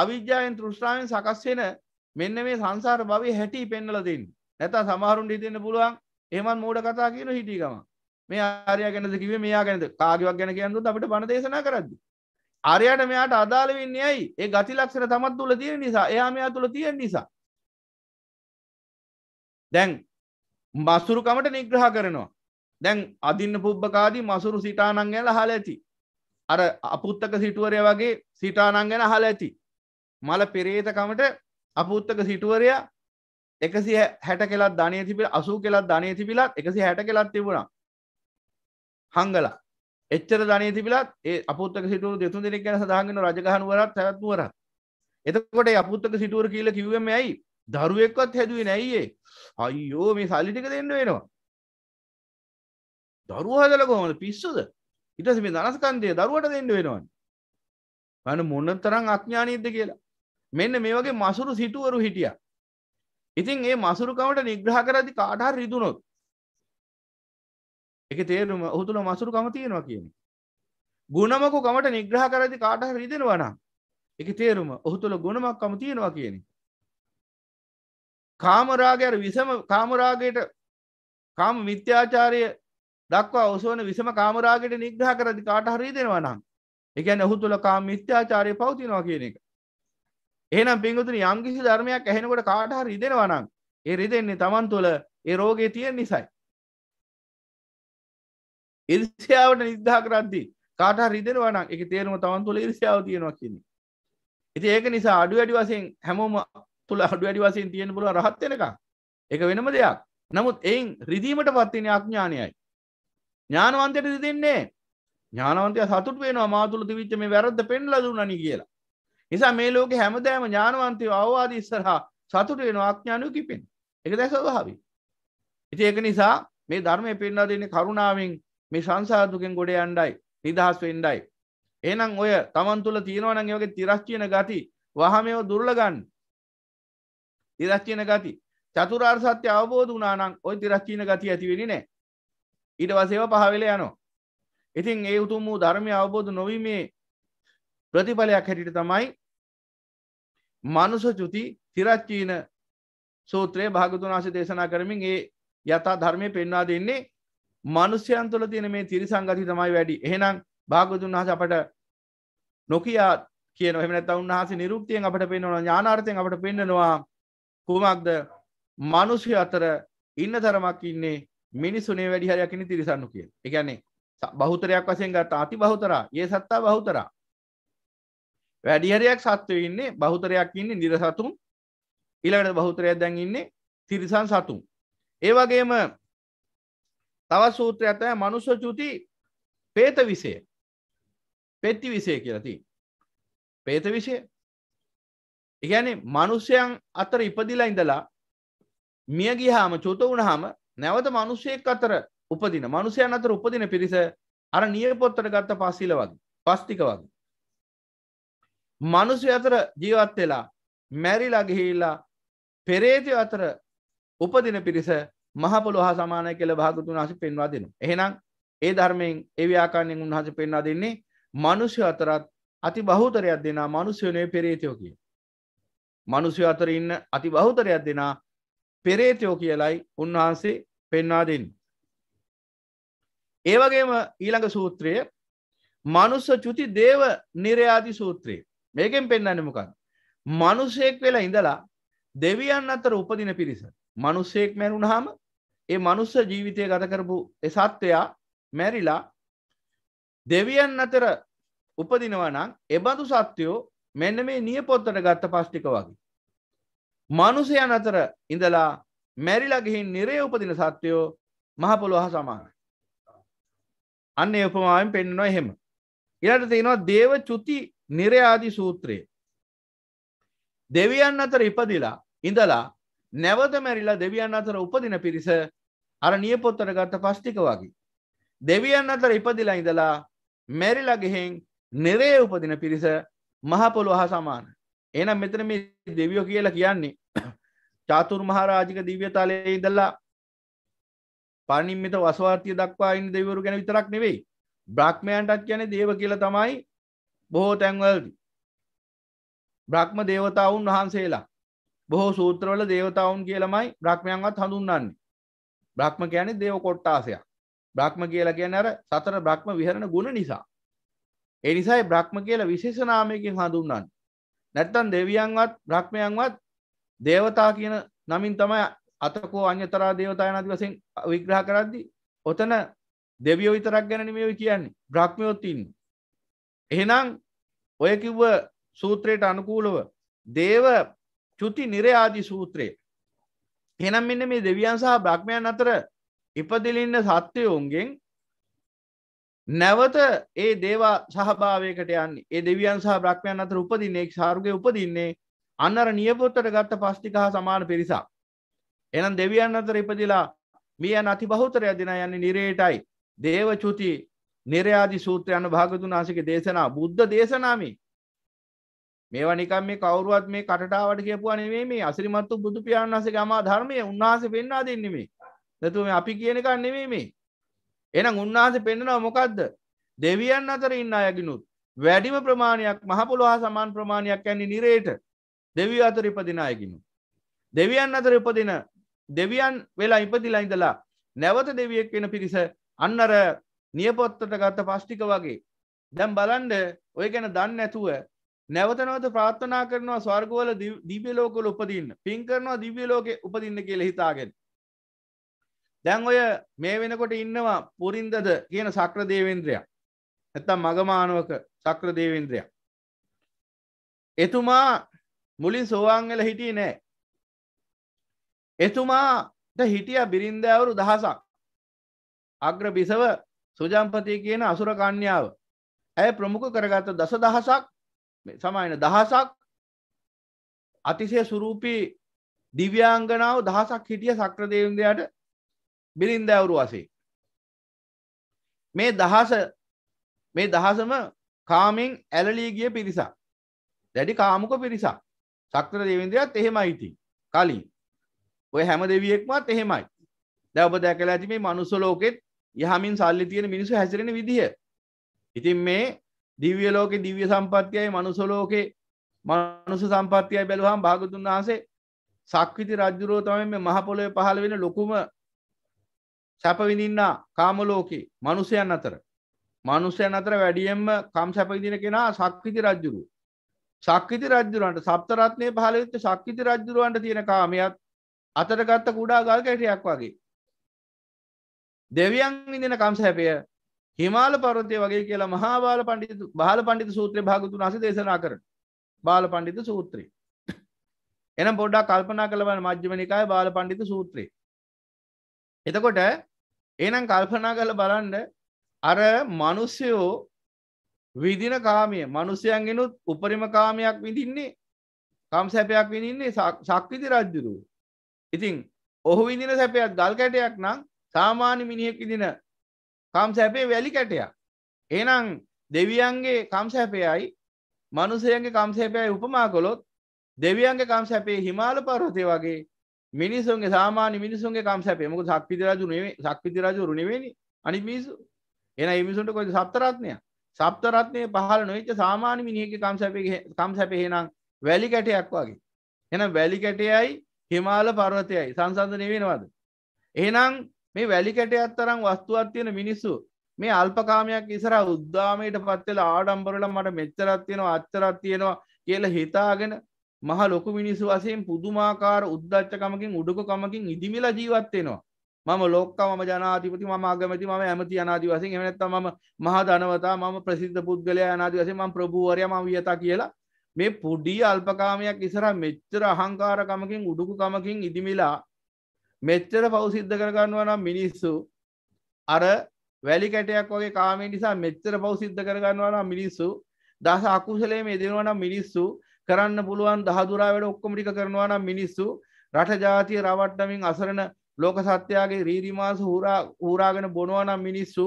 අවිද්‍යාවෙන් තෘෂ්ාවෙන් සකස්වෙන මෙන්න මේ සංසාර භවය හැටි පෙන්නලදන්න නැතා සමහරුන් හිතන්න පුළුවන් එහමන් මෝඩ කතා කියන හිටිකම මේ ආරය ගැනද කිව මේයා ගැනද කාගවක් ගැන කියන්නු අපට බණ දේශනා කරද්දි අරයට මෙයාට අදාළ වෙන්න ඇයි ඒ ගති ලක්ෂණ තමත් තුළ තියෙන නිසා එයා මෙයා තුළ තියෙන නිසා දැන් මස්සුරුකමට නිග්‍රහ කරනවා දැන් අදින්න පුබ්බකාදී මසුරු සිටානං ගැල හල ඇති අර අපුත්තක සිටුවරය වගේ සිටානං ගැන හල ඇති මල පෙරේතකමට අපුත්තක සිටුවරයා එකසි හැට කෙලත් ධනය තිබිල අසූ කෙලත් ධනය තිබිලත් එකසි හැට කෙලත් තිබුණා හංගලා එච්චර ධනය තිබිලත් ඒ අපපුත්තක සිටුවර දෙතු දෙනෙක් ගැන සදාගෙන රජගහනුවරත් පැත්නුවරත් එතකොට අපපුත්තක සිටුවර කියල කිව්වම ඇයි දරුවෙක්වත් හැදුවේ නැයියේ අයියෝ මේ සල්ලිටික දෙන්න වෙනවා දරුවා හදලා කොහොමද පිස්සුද? ඊට පස්සේ මේ ධනස්කන්ධය දරුවට දෙන්න වෙනවනේ. බලන්න මොනතරම් අඥානීයද කියලා. මෙන්න මේ වගේ මසුරු සිටුවරු හිටියා. ඉතින් ඒ මසුරුකමට නිග්‍රහ කරද්දී කාට හරි රිදුනොත් ඒකේ තේරුම ඔහු තුල මසුරුකම තියෙනවා කියන්නේ. ගුණමකුකමට නිග්‍රහ කරද්දී කාට හරි රිදෙනවා නම් ඒකේ තේරුම ඔහු තුල ගුණමක්කම තියෙනවා කියන්නේ. කාමරාගය අර විසම කාමරාගයට කාම මිත්‍යාචාරය දක්වා ඔසෝන විසම කාමරාගට නිග්‍රහ කරදි කාට හරි දෙෙනවනම් එකැන ඔහු තුළ කාම මිත්‍යාචාරය පවතිනවා කියන එක එහනම් පින්ගුතුන යම්කිසි ධර්මයක් ඇහෙනකොට කාට හරි දෙෙනවනම් ඒ රිදෙන්නේ තමන් තුළ ඒ රෝගය තියෙන් නිසයි ඉරිසියාවට නිදා කරද්දි කාට රිදෙනවනම් එක තේරම තමන් තුළ ඉරිසියාව තියෙනවා කියන්නේ ඉති ඒක නිසා අඩු වැඩි වසයෙන් හැමෝම තුළ අඩු වැඩි වසයෙන් තියෙන පුළුව රහත්වෙනක එක වෙනම දෙයක් නමුත් එයින් රිදීමට පත්තින අඥානයයි ඥානවන්තයට දෙන්නේ ඥානවන්තය සතුට වෙනවා මාතුළ තිවිච්ච මේ වැරද්ද පෙන්ලා දුන්නනි කියලා. නිසා මේ ලෝකේ හැමදෑම ඥානවන්තය අවවාද ඉස්සරහා සතුට වෙනවා අඥානයෝ කිපෙන. ඒක දැන් ස්වභාවයි. ඉතින් ඒක නිසා මේ ධර්මයේ පෙන්වා දෙන්නේ කරුණාවෙන් මේ සංසාර දුකෙන් ගොඩ යන්නයි නිදහස් වෙන්නයි. එහෙනම් ඔය Taman තුල තියෙනවා නම් ඒ වගේ තිරස්චින ගති වහමෙව දුර්ල ගන්න. තිරස්චින ගති චතුරාර්ය සත්‍ය අවබෝධ වුණා නම් ওই තිරස්චින ගති ඇති වෙන්නේ නැහැ. ඊට වසේව පහවෙල යනවා ඉතින් ඒ උතුම් වූ ධර්මය අවබෝධ නොවීමේ ප්‍රතිඵලයක් හැටිට තමයි මනුස චුති තිරච්චීන සූත්‍රයේ භාගතුන් වහන්සේ දේශනා කරමින් ඒ යථා ධර්මය පෙන්වා දෙන්නේ මනුෂ්‍යයන් තුළ තියෙන මේ තිරිසංගති තමයි වැඩි එහෙනම් භාගතුන් වහන්සේ අපට නොකියා කියන එහෙම නැත්නම් උන්වහන්සේ නිරුක්තියෙන් අපට පෙන්වනවා ඥානාර්ථයෙන් අපට පෙන්වනවා කුමක්ද මිනිස්සු අතර ඉන්න තරමක් ඉන්නේ මිනිස්සුනේ වැඩි හරයක්කිනි තිරිසන්නු කිය එකන්නේ බහුතරයක් වසයෙන් ගත්ත අති බහුතරා ඒ සත්තා බහුතරා වැඩිහරයක් සත්වය ඉන්නේ බහුතරයක් ඉන්නේ නිර සතුන් ඉළඟට බහුතරයක් දැන් ඉන්නේ තිරිසන් සතුන් ඒ වගේම තව සූත්‍රය ඇතය මනුස්ස චුති පේත විසය පෙත්ති විසය කියලති පේත විෂය එකැනේ මනුස්්‍යයන් අතර ඉපදිලා ඉඳලා මිය ගිහාම චුත වුණහාම නැවත මනුෂයෙක් අතර උපදින මනුෂයන් අතර උපදින පිරිස අර නියපොත්තට ගත්ත පස්සිල වගේ පස්තික වගේ. මනුසය අතර ජීවත් වෙලා මැරිලා ගිහිල්ලා පෙරේති අතර උපදින පිරිස මහපොළො හා සමානය කළ භාගතුන් වහස පෙන්වා දෙනු. එහෙනම් ඒ ධර්මයෙන් ඒව්‍යාකාණයෙන් උන්හස පෙන්වා දෙන්නේ මනුෂ්‍ය අතරත් අති බහුතරයක් දෙනා මනුස්‍යනය පෙරේතයෝ කිය. මනුස්‍ය අතර ඉන්න අති බහුතරයක් දෙනා පෙරේතයෝ කියලයි උන්වහන්සේ පෙන්වා දෙන්න. ඒවගේම ඊළඟ සූත්‍රය මනුස්ස චුති දේව නිරයාදි සූත්‍රයේ මේකෙන් පෙන්න්නනමකන් මනුසයෙක් වෙලා ඉඳලා දෙවියන් අතර උපදින පිරිස මනුස්සයෙක් මැරුණහම ඒ මනුස්ස ජීවිතය ගත කරපු එසත්වයා මැරිලා දෙවියන් අතර උපදිනවනම් එබඳු සත්‍යයෝ මෙන්න මේ නිය පොත්තට ගත්ත පස්්ටික වගේ මනුසයන් අතර ඉඳලා මැරිලගෙහින් නිරේ උපදින සත්වයෝ මහපොළො හා සමානයි. අන්න උපමාවෙන් පෙන්නවා එහෙම. ඉලට තියෙනවා දේව චුති නිරයාදි සූත්‍රය. දෙවියන් අතර ඉපදිලා ඉඳලා නැවත මැරිලා දෙවියන් අතර උපදින පිරිස අර නියපොත්තර ගත්ත පස්්ටික වගේ. දෙවියන් අතර ඉපදිලා ඉඳලා මැරිලගෙහෙන් නිරේ උපදින පිරිස මහපොළො හා සමානයි. එනම් මෙතන මේ දෙවියෝ කියලා කියන්නේ චාතුර් මහරාජික දිව්‍යතලයේ ඉඳලා පනිම්මිත වසවාර්තිය දක්වා ඉන්න දෙවරු ගැන විතරක් නෙවෙයි බ්‍රහ්මයන්ටත් කියන්නේ දේව කියලා තමයි බොහෝ තැන්වලදී බ්‍රහ්ම දේවතාවුන් වහන්සේලා බොහෝ සූත්‍රවල දේවතාවුන් කියලමයි බ්‍රහ්මයන්වත් හඳුන්වන්නේ බ්‍රහ්ම කියන්නේ දේව කොට්ටාසයක් බ්‍රහ්ම කියලා කියන්නේ අර සතර බ්‍රහ්ම විහරණ ගුණ නිසා ඒ නිසායි බ්‍රහ්ම කියලා විශේෂ නාමයකින් හඳුන්වන්නේ නැත්තන් දෙවියන්වත් බ්‍රහ්මයන්වත් දේවතා කියන නමින් තමයි අතකෝ අන්‍යතරා දේවතායන අදි වසෙන් විග්‍රහ කරද්දි ඔතන දෙවියෝ විතරක් ගැන නෙමෙයි කියන්නේ බ්‍රහ්මයොත් ඉන්නේ එහෙනම් ඔය කිව්ව සූත්‍රයට අනුකූලව දේව චුති නිරයාදි සූත්‍රය එහෙනම් මෙන්න මේ දෙවියන් සහ බ්‍රහ්මයන් අතර ඉපදිලින්න සත්‍යයෝන්ගෙන් නැවත ඒ දේවා සහභාවයකට යන්න ඒ දෙවියන් සහ බ්‍රක්්මයන් අතර උපදින්නේ සාරුගේ උපදින්නේ අන්නර නියපොත්තට ගත්ත පස්්ටික හා සමාන පිරිසා. එනම් දෙවියන් අතර ඉපදිලා මිය අති බහුතර ඇදින යන්න නිරේටයි දේවචුති නිරයාදි සූත්‍රයන භාගතුන් වහසික දේශනා බුද්ධ දේශනාමි මේවා නිකම් මේ කවරුවත් මේ කටාවට කියපුවා නෙවේ මේ අසිරිමත්තු බුදු පියාණන් වහසේ ගමා ධර්මය උන්වහස පෙන්වා දෙන්නෙමේ නැතුව අපි කියන එකක් නෙවේ මේ එනම් උන්වහස පෙන්න්නනව මොකක්ද දෙවියන් අතර ඉන්න අයගෙනුත් වැඩිම ප්‍රමාණයක් මහපොළොහා සමාන් ප්‍රමාණයක් ඇන්නේ නිරේට දෙවි අතර ඉපදින අයගෙනු. දෙවියන් අතර ඉපදින දෙවියන් වෙලා ඉපදිලා ඉඳලා නැවත දෙවියෙක් වෙන පිරිස අන්නර නියපොත්තට ගත්ත පෂ්ටික වගේ දැම් බලන්ඩ ඔය ගැන දන්න ඇතුව නැවතනවත ප්‍රාත්ථනා කරනවා ස්වර්ගවල දිවියලෝකල උපදින්න පින් කරනවා දිවියලෝක උපදින්න කියල හිතාගෙන දැන් ඔය මේ වෙනකොට ඉන්නවා පුරින්දද කියන සක්‍ර දේවේන්ද්‍රයා නැත්තම් මගමානවක සක්‍ර දේවේන්ද්‍රයා එතුමා මුලින් සෝවාන් වෙලා හිටියේ නෑ එතුමාට හිටියා බිරින්දෑවරු දහසක් අග්‍ර බිසව සුජම්පති කියන අසුර කන්‍යාව ඇය ප්‍රමුඛ කරගත්ත දස දහසක් සමායන දහසක් අතිශය සුරූපී දිව්‍යාංගනාව දහසක් හිටිය සක්‍රදේවන්දයාට බිලින්දෑවරු වසේ මේ දහස මේ දහසම කාමෙන් ඇලලීගිය පිරිසා දැඩි කාමුක පිරිසා සක්‍ර දෙවින්දයත් එහෙමයිති කලින් ඔය හැම දෙවියෙක්මත් එහෙමයි දැ ඔබ දැකලා ඇති මේ මනුස්සලෝකෙත් යහමින් සල්ලි තියෙන මිනිසු හැසිරෙන විදිහ ඉතින් මේ දිව්‍ය ලෝකෙ දිව්‍ය සම්පත්තියයි මනුසලෝකේ මනුස සම්පත්තියයි බැලුවහම් භාගතුන් වහන්සේ සක්විති රජ්ජුරෝ තමයි මේ මහපොළොවේ පහළ වෙන ලොකුම සැපවිඳින්නා කාමලෝකේ මනුසයන් අතර මනුසයන් අතර වැඩියෙන්ම කම් සැපවිදින කෙනා සක්විති රජ්ජුරු ශක්විති රජ්ජුරුවන්ට සප්තරත්නය පහලවිත්ත ශක්විති රජ්ජුරුවන්ට තියෙන කාමයත් අතරගත්ත කුඩා ගල් කැටයක් වගේ දෙවියන් ඉඳෙන කම් සැපය හිමාල පරතය වගේ කියලා මහා බාල පණ්ඩිත බාල පණ්ඩිත සූත්‍රය භාගතු නස දේශනා කරන බාල පණ්ඩිත සූත්‍රය එනම් පොඩ්ඩා කල්පනා කළවන මජ්‍යමනිකාය බාල පණ්ඩිත සූත්‍රයේ එතකොට ඒනම් කල්පනා කළ බලන්ඩ අර මනුස්්‍යයෝ විදින කාමය මනුස්්‍යයන්ගෙනුත් උපරිම කාමයක් විඳින්නේ කම් සැපයක් විඳින්නේ ශක්විති රජ්ජුරු ඉතිං ඔහු විඳින සැපයක් ගල් කැටයක් නම් සාමාන්‍ය මිනිහෙක් විදින කම් සැපේ වැලි කැටයක් ඒනම් දෙවියන්ගේ කම් සැපයයි මනුසයන්ගේ කම් සැපයයි උපමා කොළොත් දෙවියන්ගේ කම් සැපේ හිමාල පරවතය වගේ මිනිසුන්ගේ සාමාන්‍ය මිනිසුන්ගේ කම් සැපේ මොකද සක්විති රජු නෙවෙයි සක්විති රජු රුණෙවෙනි අනිත් මිනිසු එහෙනම් මේ මිනිසුන්ට කොයිද සප්තරත්නය සප්තරත්නයේ පහළ නොවෙච්ච සාමාන්‍ය මිනිහෙක්ගේ කම් සැපේ කම් සැපේ එහෙනම් වැලි කැටයක් වගේ එහෙනම් වැලි කැටයයි හිමාල පර්වතයයි සංසන්දනය වෙනවද එහෙනම් මේ වැලි කැටයක් තරම් වස්තුවක් තියෙන මිනිස්සු මේ අල්පකාමයක් ඉස්සර උද්දාමයට පත් වෙලා ආඩම්බර වෙලා මට මෙච්චරක් තියෙනවා අච්චරක් තියෙනවා කියලා හිතාගෙන මහ ලොකු මිනිස්සු වසයෙන් පුදුමාකාර උද්දච්චකමකින් උඩුකමකින් ඉදිමිලා ජීවත්වෙනවා මම ලොක්ක ම ජනාතිපති ම අගමති ම ඇමති අනාදි වසෙන් එමනැත්ත ම මහ ධනවතා ම ප්‍රසිද්ධ පුද්ගලය අනාදි වසේ ම ප්‍රභූවරය ම වියතා කියලා මේ පුඩි අල්පකාමයක් ඉසර මෙච්චර අහංකාරකමකින් උඩුකුකමකින් ඉදිමිලා මෙච්චර පවසිද්ධ කරගන්නවනම් මිනිස්සු අර වැලි කැටයක් වගේ කාමේ නිසා මෙච්චර පවසිද්ධ කරගන්නවනම් මිනිස්සු දස අකුසලේ මේ දෙනවනම් මිනිස්සු කරන්න පුළුවන් දහදුරා වැඩ ඔක්කොම ටික කරනවා නම් මිනිස්සු රට ජාතිය රවට්ටමින් අසරණ ලෝක සත්‍යයාගේ රීරිමාස හූරා හූරාගෙන බොනවා නම් මිනිස්සු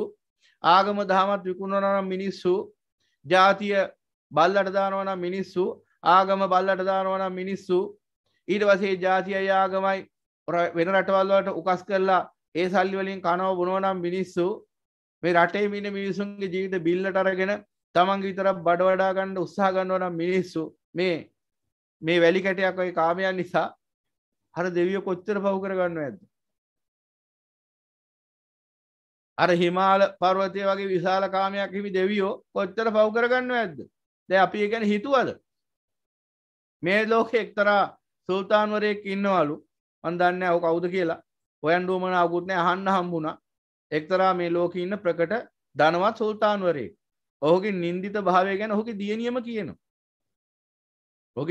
ආගම දහමත් විකුණනවා නම් මිනිස්සු ජාතිය බල්ලට දානවා නම් මිනිස්සු ආගම බල්ලට දානවා නම් මිනිස්සු ඊට පස්සේ ජාතිය ආගමයි වෙන රටවල්ලට උකස් කරලා ඒ සල්ලි වලින් කනව බොනවනම් මිනිස්සු මේ රටේ මින මිනිසුන්ගේ ජීවිත බිල්ලට අරගෙන තමන්ගේ විතර බඩවඩා ගන්න උත්සාහ ගන්නවනම් මිනිස්සු මේ මේ වැලි කැටයක් ඔය කාමයන් නිසා හර දෙවිය කොච්චර පහු කරගන්න ඇද අර හිමාල පර්වතය වගේ විශාල කාමයක් හිමි දෙවියෝ කොච්චර පව් කරගන්න ඇද්ද දැ අපි ගැන හිතුවද මේ ලෝක එක්තරා සුල්තාන්වරයෙක් ඉන්නවලු මන්දන්න ඔ කවුද කියලා ඔයන් ඩුවමන අකුත්නෑ අහන්න හම්බුණ එක්තරා මේ ලෝක ඉන්න ප්‍රකට දනවත් සුල්තාන්වරේ ඔහුගේ නින්දිත භාවය ගැන හොක දියනියම කියනවා ඕක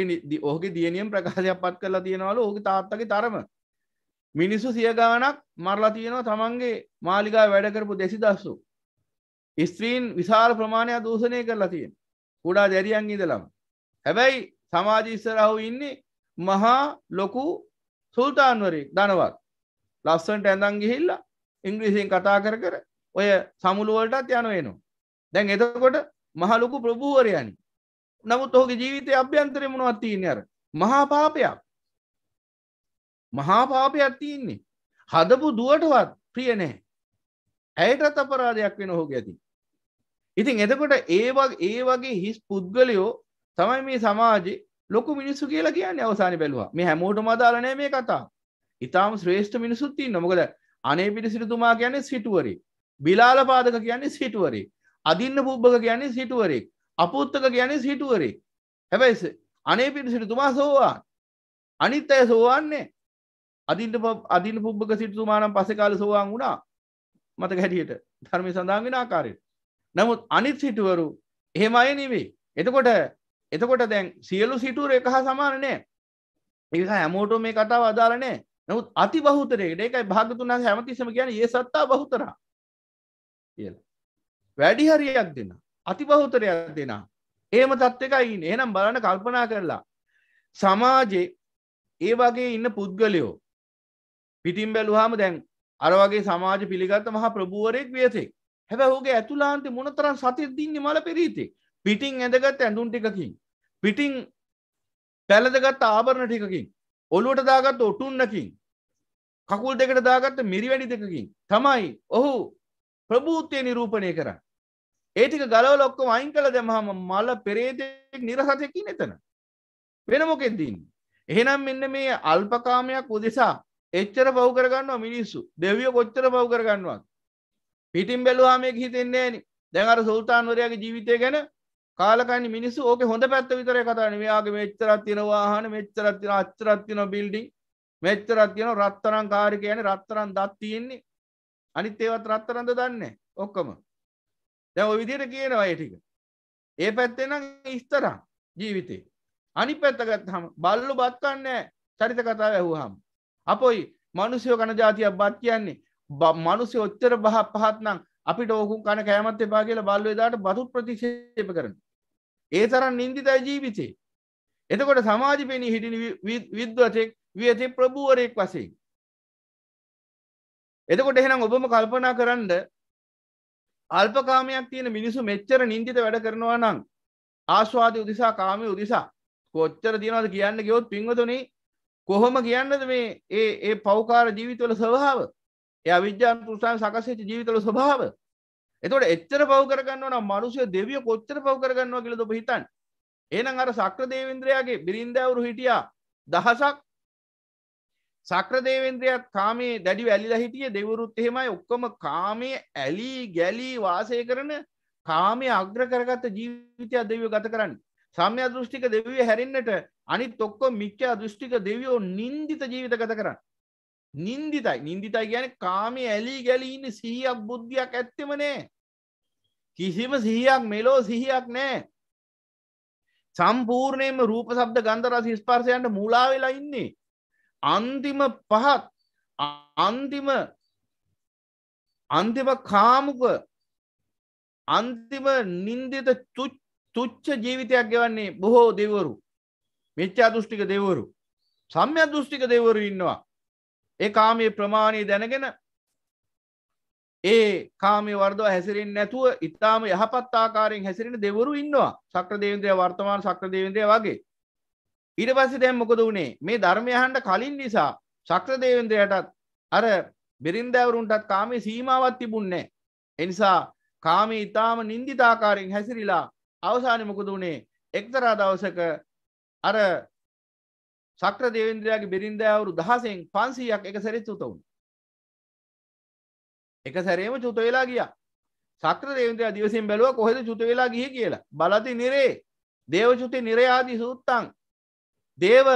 ඕහගේ දියනියම් ප්‍රකාශයක් පත් කරලා තියෙනවලු ඕක තාත්තගේ තරම මිනිස්සු සියගානක් මරලා තියෙනවා තමන්ගේ මාලිකා වැඩකරපු දෙසි දස්සු ස්ත්‍රීන් විශාල ප්‍රමාණයක් දූෂණය කරලා තියෙන කුඩා දැරියන් ඉදලම් හැබැයි සමාජ ඉස්සරහු ඉන්නේ මහා ලොකු සුල්තාන්වරෙක් දනවත් ලස්සන්ට ඇඳන් ගිහිල්ලා ඉංග්‍රීසියෙන් කතා කර කර ඔය සමුළුවලටත් යන වෙනවා දැන් එතකොට මහලොකු ප්‍රභූවරයනි නමුත් ඔහුගේ ජීවිතය අභ්‍යන්තරය මුණුවත් තියන්නේ අර මහා පාපයක් මහා පාපයක් තියන්නේ හදපු දුවටවත් ප්‍රිය නෑ ඇයටත් අපරාධයක් වෙන ඔහු ඇති ඉතින් එතකොට ඒවක් ඒ වගේ හිස් පුද්ගලයෝ තමයි මේ සමාජෙ ලොකු මිනිස්සු කියලා කියන්නේ අවසානි බැලවා මේ හැමෝටම අදාලනෑ මේ කතා ඉතාම ශ්‍රේෂ්ඨ මිනිසුත්තින් නොමකද අනේ පිරිසිරතුමා කියන්නේ සිටුවරේ බිලාල පාදක කියන්නේ සිටුවරේ අදින්න පුබ්බක කියන්නේ සිටුවරෙක් අපෝත්තක ගැනේ සිටුවරේ හැබැයි අනේ පිට සිටතුමා සෝවාන් අනිත් අය සෝවාන්නේ අදින්ට අදින පුබ්බක සිටතුමානම් පස කාල සෝවාන් වුණා මතක හැටියට ධර්මය සඳහාගෙන ආකාරයට නමුත් අනිත් සිටුවරු එහෙම අය නෙවේ එතකොට එතකොට දැන් සියලු සිටුවර එක හා සමාන නෑ ඒක හැමෝටෝ මේ කතාව අදාළ නෑ නමුත් අති බහුතරයකට ඒකයි භාගතුනා හැමතිස්සම කියන ඒ සත්තා බහුතරා කියලා වැඩි හරියක් දෙනා අතිබහුතරයක් දෙනා ඒම තත් එකයි එහනම් බලන්න කල්පනා කරලා සමාජේ ඒ වගේ ඉන්න පුද්ගලයෝ පිටිම් බැලුහාම දැන් අරවගේ සමාජ පිළිගත්ත මහ ප්‍රභුවරෙක් වියතෙක් හැබැහෝගේ ඇතුලාන්ත මොනතරන් සතිදදින්න මල පිරීතේ පිටිං ඇඳගත් ඇඳුන් ටිකකින් පිටිං පැලදගත් ආභරණ ටිකකින් ඔලුවට දාගත් ඔටුන්නකින් කකුල් දෙකට දාගත්ත මිරිවැඩි දෙකකින් තමයි ඔහු ප්‍රභූත්තය නිරූපණය කරන්න ඒටික ගලව ලොක්කොම අයින් කළ දැමහම මල පෙරේදෙක් නිරහතයකි නෙතන වෙනමොකෙදදින් එහෙනම් මෙන්න මේ අල්පකාමයක් උදෙසා එච්චර පව් කරගන්නවා මිනිස්සු දෙවිය කොච්චර පව් කරගන්නවා පිටිම් බැලවාමයක හිතෙන්නේ නි දැඟර සුල්තාන්වරයාගේ ජීවිතය ගැන කාලකන්න මිනිස්සු ඕක හොඳ පැත්ත විතර කතාන මෙයාගේ මෙච්චරත් තියෙනවාහන මෙච්චරත් තින අච්චරත් තින බිල්ඩිං මෙච්චරත් තියෙන රත්තරන් කාරික යන රත්තරන් දත් තියෙන්නේ අනිත් ඒවත් රත්තරන්ද දන්නේ ඔක්කම දැ ඔය විදියට කියනවා ඒටික ඒ පැත්තෙන ඉස්තරම් ජීවිතේ අනි පැත්තගත් හම බල්ලු බත්වන්නේ චරිත කතා ඇහූ හම් අපොයි මනුසයෝ කන ජාතියක් බත් කියන්නේ මනුසය ඔච්චර බහ පහත්නම් අපිට ඕකුන් කන කෑමත් එපා කියලා බල්ලවෙදාට බතුත් ප්‍රතික්ෂේප කරන ඒ තරන් නින්දිතයි ජීවිතේ එතකොට සමාජි පෙනී හිටින විද්වතෙක් වියති ප්‍රභුවරයෙක් වසේ එතකොට එහෙනම් ඔබම කල්පනා කරන්න අල්පකාමයක් තියෙන මිනිසු මෙච්චර නින්දිත වැඩ කරනවා නම් ආස්වාද උදිසා කාමය උදිසා කොච්චර තියෙනවද කියන්න ගියොත් පින්වතුනි කොහොම කියන්නද මේ ඒ ඒ පෞකාර ජීවිතවල ස්වභාව ඒ අවිද්‍යාන් තෘෂ්ණාවෙන් සකස්වෙච්ච ජීවිතවල ස්වභාව එතකොට එච්චර පව් කරගන්නවා නම් මිනිස්සු දෙවිය කොච්චර පව් කරගන්නවා කියලාද ඔබ හිතන්නේ එහෙනම් අර සක්‍ර දේවේන්ද්‍රයාගේ බිරින්දෑවරු හිටියා දහසක් සක්‍රදේවෙන්ද්‍රයත් කාමේ දැඩි වැලිලා හිටිය දෙවරුත් එහෙමයි ඔක්කොම කාමේ ඇලී ගැලී වාසය කරන කාමය අග්‍ර කරගත්ත ජීවිතය දෙවියෝ ගත කරන්න සම්ය දෘෂ්ටික දෙවිය හැරෙන්න්නට අනි තොක්කො මිච්චා දෘෂ්ටික දෙවියෝ නින්දිත ජීවිත ගත කරන්න නින්දිතයි නින්දිතයි ගැන කාමේ ඇලී ගැලීන්න සීයක් බුද්ධියක් ඇත්තෙමනේ කිසිම සීයක් මෙලෝ සිහියක් නෑ සම්පූර්ණයම රූප සබ්ද ගන්දරස් ස්පාර්සයන්ට මුලාවෙලා ඉන්නේ අන්දිම පහත් අන්දිම අන්දිම කාමුක අන්තිම නින්දිත තුච්ච ජීවිතයක් ගෙවන්නේ බොහෝ දෙවරු මෙච්චා දෘෂ්ටික දෙවරු සම්ය දෘෂ්ටික දෙවරු ඉන්නවා ඒ කාමය ප්‍රමාණය දැනගෙන ඒ කාමය වර්දව හැසිරෙන් නැතුව ඉතාම යහපත් ආකාරයෙන් හැසිරෙන දෙවරු ඉන්නවා සක්‍ර දේවින්ද්‍රය වර්තමාන සක්‍ර දේවින්ද්‍රය වගේ ඊට පස්සේ දැන් මොකද වුණේ මේ ධර්මය අහන්න කලින් නිසා ශක්‍ර දේවේන්ද්‍රයටත් අර බිරින්දෑවරුන්ටත් කාමේ සීමාවක් තිබුණේ එනිසා කාමේ ඊටාම නින්දිතාකාරයෙන් හැසිරිලා අවසානයේ මොකද වුණේ එක්තරා දවසක අර ශක්‍ර දේවේන්ද්‍රයාගේ බිරින්දෑවරු 10න් 500ක් එක සැරේ චුත වුණා. එක සැරේම චුත වෙලා ගියා. ශක්‍ර දේවේන්ද්‍රයා දිවසින් බැලුවා කොහෙද චුත වෙලා ගියේ කියලා. බලති නිරේ දේවචුති නිරේ ආදී සූත්තං දේව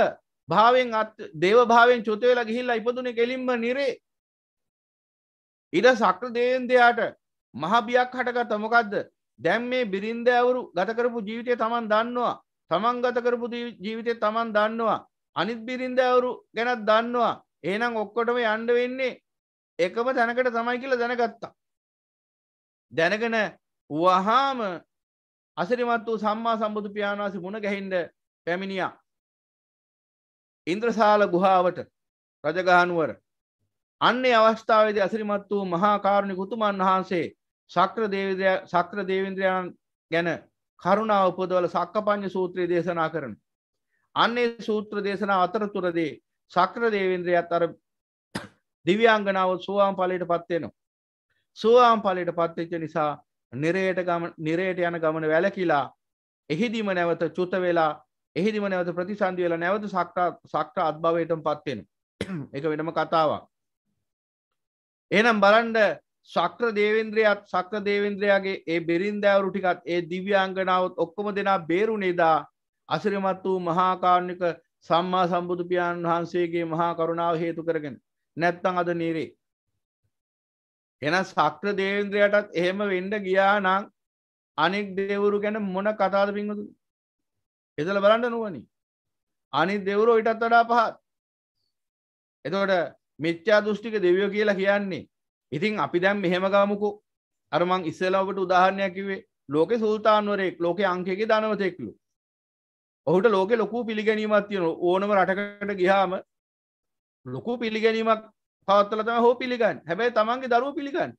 භාවෙන් දේව භාවෙන් චුතවෙලා ගිහිල්ලා ඉපදුනේ කෙලින්ම නිරේ ඉඩ සක්‍ර දේන්දයාට මහබියක් හටගත මොකක්ද දැම් මේ බිරින්ද ඇවරු ගතකරපු ජීවිතය තමන් දන්නවා තමන් ගතකරපු ජීවිතය තමන් දන්නවා අනිත් බිරින්ද ඇවරු ගැනත් දන්නවා ඒනම් ඔක්කොටම යන්ඩ වෙන්නේ එකම තැනකට තමයි කියලා දැනගත්තා දැනගෙන වහාම අසිරිමත් වූ සම්මා සම්බුදු පියාණවාසි මුණ ගැහින්ඩ පැමිණියා ඉන්ද්‍රසාල ගුහාාවට රජගහනුවර අන්නේ අවස්ථාවේද ඇසිරිමත් වූ මහාකාරුණි කුතුමන් වහන්සේ සක්‍ර සක්‍ර දේවින්ද්‍රයන් ගැන කරුණා උපදවල සක්කපං්ඥ සූත්‍රය දේශනා කරන. අන්නේ සූත්‍ර දේශනා අතරතුරදේ සක්‍ර දේවින්ද්‍රයත් අර දිව්‍යංගනාව සුවාම් පලට පත්වෙනවා. සුවාම් පලට පත්වෙච්ච නිසා නිරයට නිරයට යන ගමන වැලකිලා එහිදීම නැවත චුත වෙලා එහිදිම නැවත ප්‍රතිසන්ධි වෙලා නැවත සක්ට අත්භවයටම පත්වෙන එක වෙනම කතාවක් එනම් බලන්ඩ ශක්‍ර දේවේන්ද්‍රයත් ශක්‍ර දේවේන්ද්‍රයාගේ ඒ බෙරින්දෑවරු ටිකත් ඒ දිව්‍යංගනාවත් ඔක්කොම දෙනා බේරුණේදා අසිරිමත් වූ මහාකාරණික සම්මා සම්බුදු පියාණන් වහන්සේගේ මහා කරුණාව හේතු කරගෙන නැත්තං අද නීරේ එන ශක්‍ර දේවේන්ද්‍රයටත් එහෙම වෙන්ඩ ගියා නම් අනෙක් දෙවරු ගැන මොන කතාද පින්වතුන් එදල බලන්න නුවනි අනි දෙවරෝ ඉටත් වඩා පහත් එතකොට මිච්චා දෘෂ්ටික දෙවියෝ කියලා කියන්නේ ඉතින් අපි දැම් මෙහෙමගාමුකු අරමං ඉස්සලාවට උදාහරණයක් කිවේ ලෝක සුල්තාන්වරෙක් ලෝක අංකෙගේ දනවතෙක්ලු ඔහුට ලෝක ලොකු පිළිගැනීමත් තියෙන ඕනම රටකට ගිහාම ලොකු පිළිගැනීමක් පවත්තල තම හෝ පිළිගන්න හැබැයි තමන්ගේ දරුව පිළිගන්න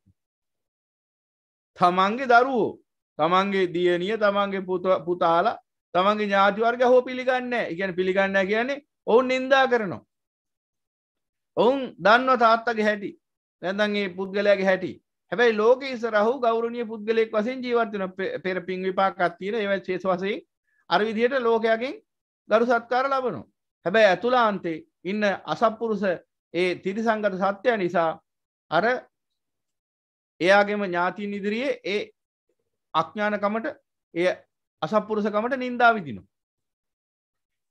තමන්ගේ දරුවෝ තමන්ගේ දියනිය තමන්ගේ පුතාලා තමන්ගේ ඥාතිවර්ග හෝ පිළිගන්න ඉගැන පිළිගන්න කියන්නේ ඔවුන් නින්දා කරනවා ඔවුන් දන්නව තාත්තගේ හැටි නැදන්ගේ පුද්ගලයාගේ හැටි හැබැයි ලෝක ඉසරහු ගෞරණය පුද්ගලෙක් වසෙන් ජීවර්තන පෙර පින් විපාකත්තින ඒව චේස වසයෙන් අර විදියට ලෝකයකින් ගරු සත්කාර ලබනු. හැබැයි ඇතුලාන්තේ ඉන්න අසප්පුරුස ඒ තිරිසංගත සත්‍යය නිසා අර එයාගේම ඥාතින් ඉදිරියේ ඒ අඥ්ඥානකමට එය අසපපුරුසකමට නින්දා විදිනු.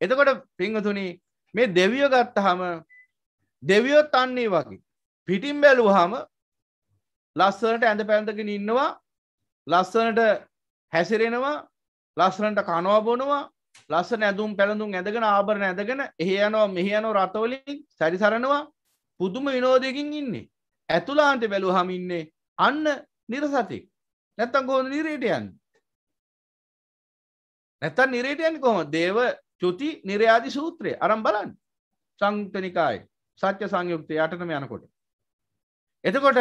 එතකොට පිංහතුනි මේ දෙවියෝ ගත්තහම දෙවියොත් අන්නේ වගේ පිටිම් බැලුවහම ලස්සනට ඇඳ පැන්තගෙන ඉන්නවා ලස්සනට හැසිරෙනවා ලස්සනට කනවාබොනවා ලස්සන ඇදුම් පැළඳුම් ඇඳගෙන ආබරණ ඇඳගෙන එහ යනවා මෙහ යනෝ රටවලින් සැරිසරනවා පුදුම විනෝදයකින් ඉන්නේ ඇතුලාන්ට බැලු හමින්නේ අන්න නිරසතෙක් නැත්තම් ගෝද නිරේටයන් නැත්තන් නිරේටයන් කොම දේව චුති නිරයාදි සූත්‍රය අරම් බලන් සංතනිකායි සච්්‍ය සංයුක්තය යටටම යනකොට. එතකොට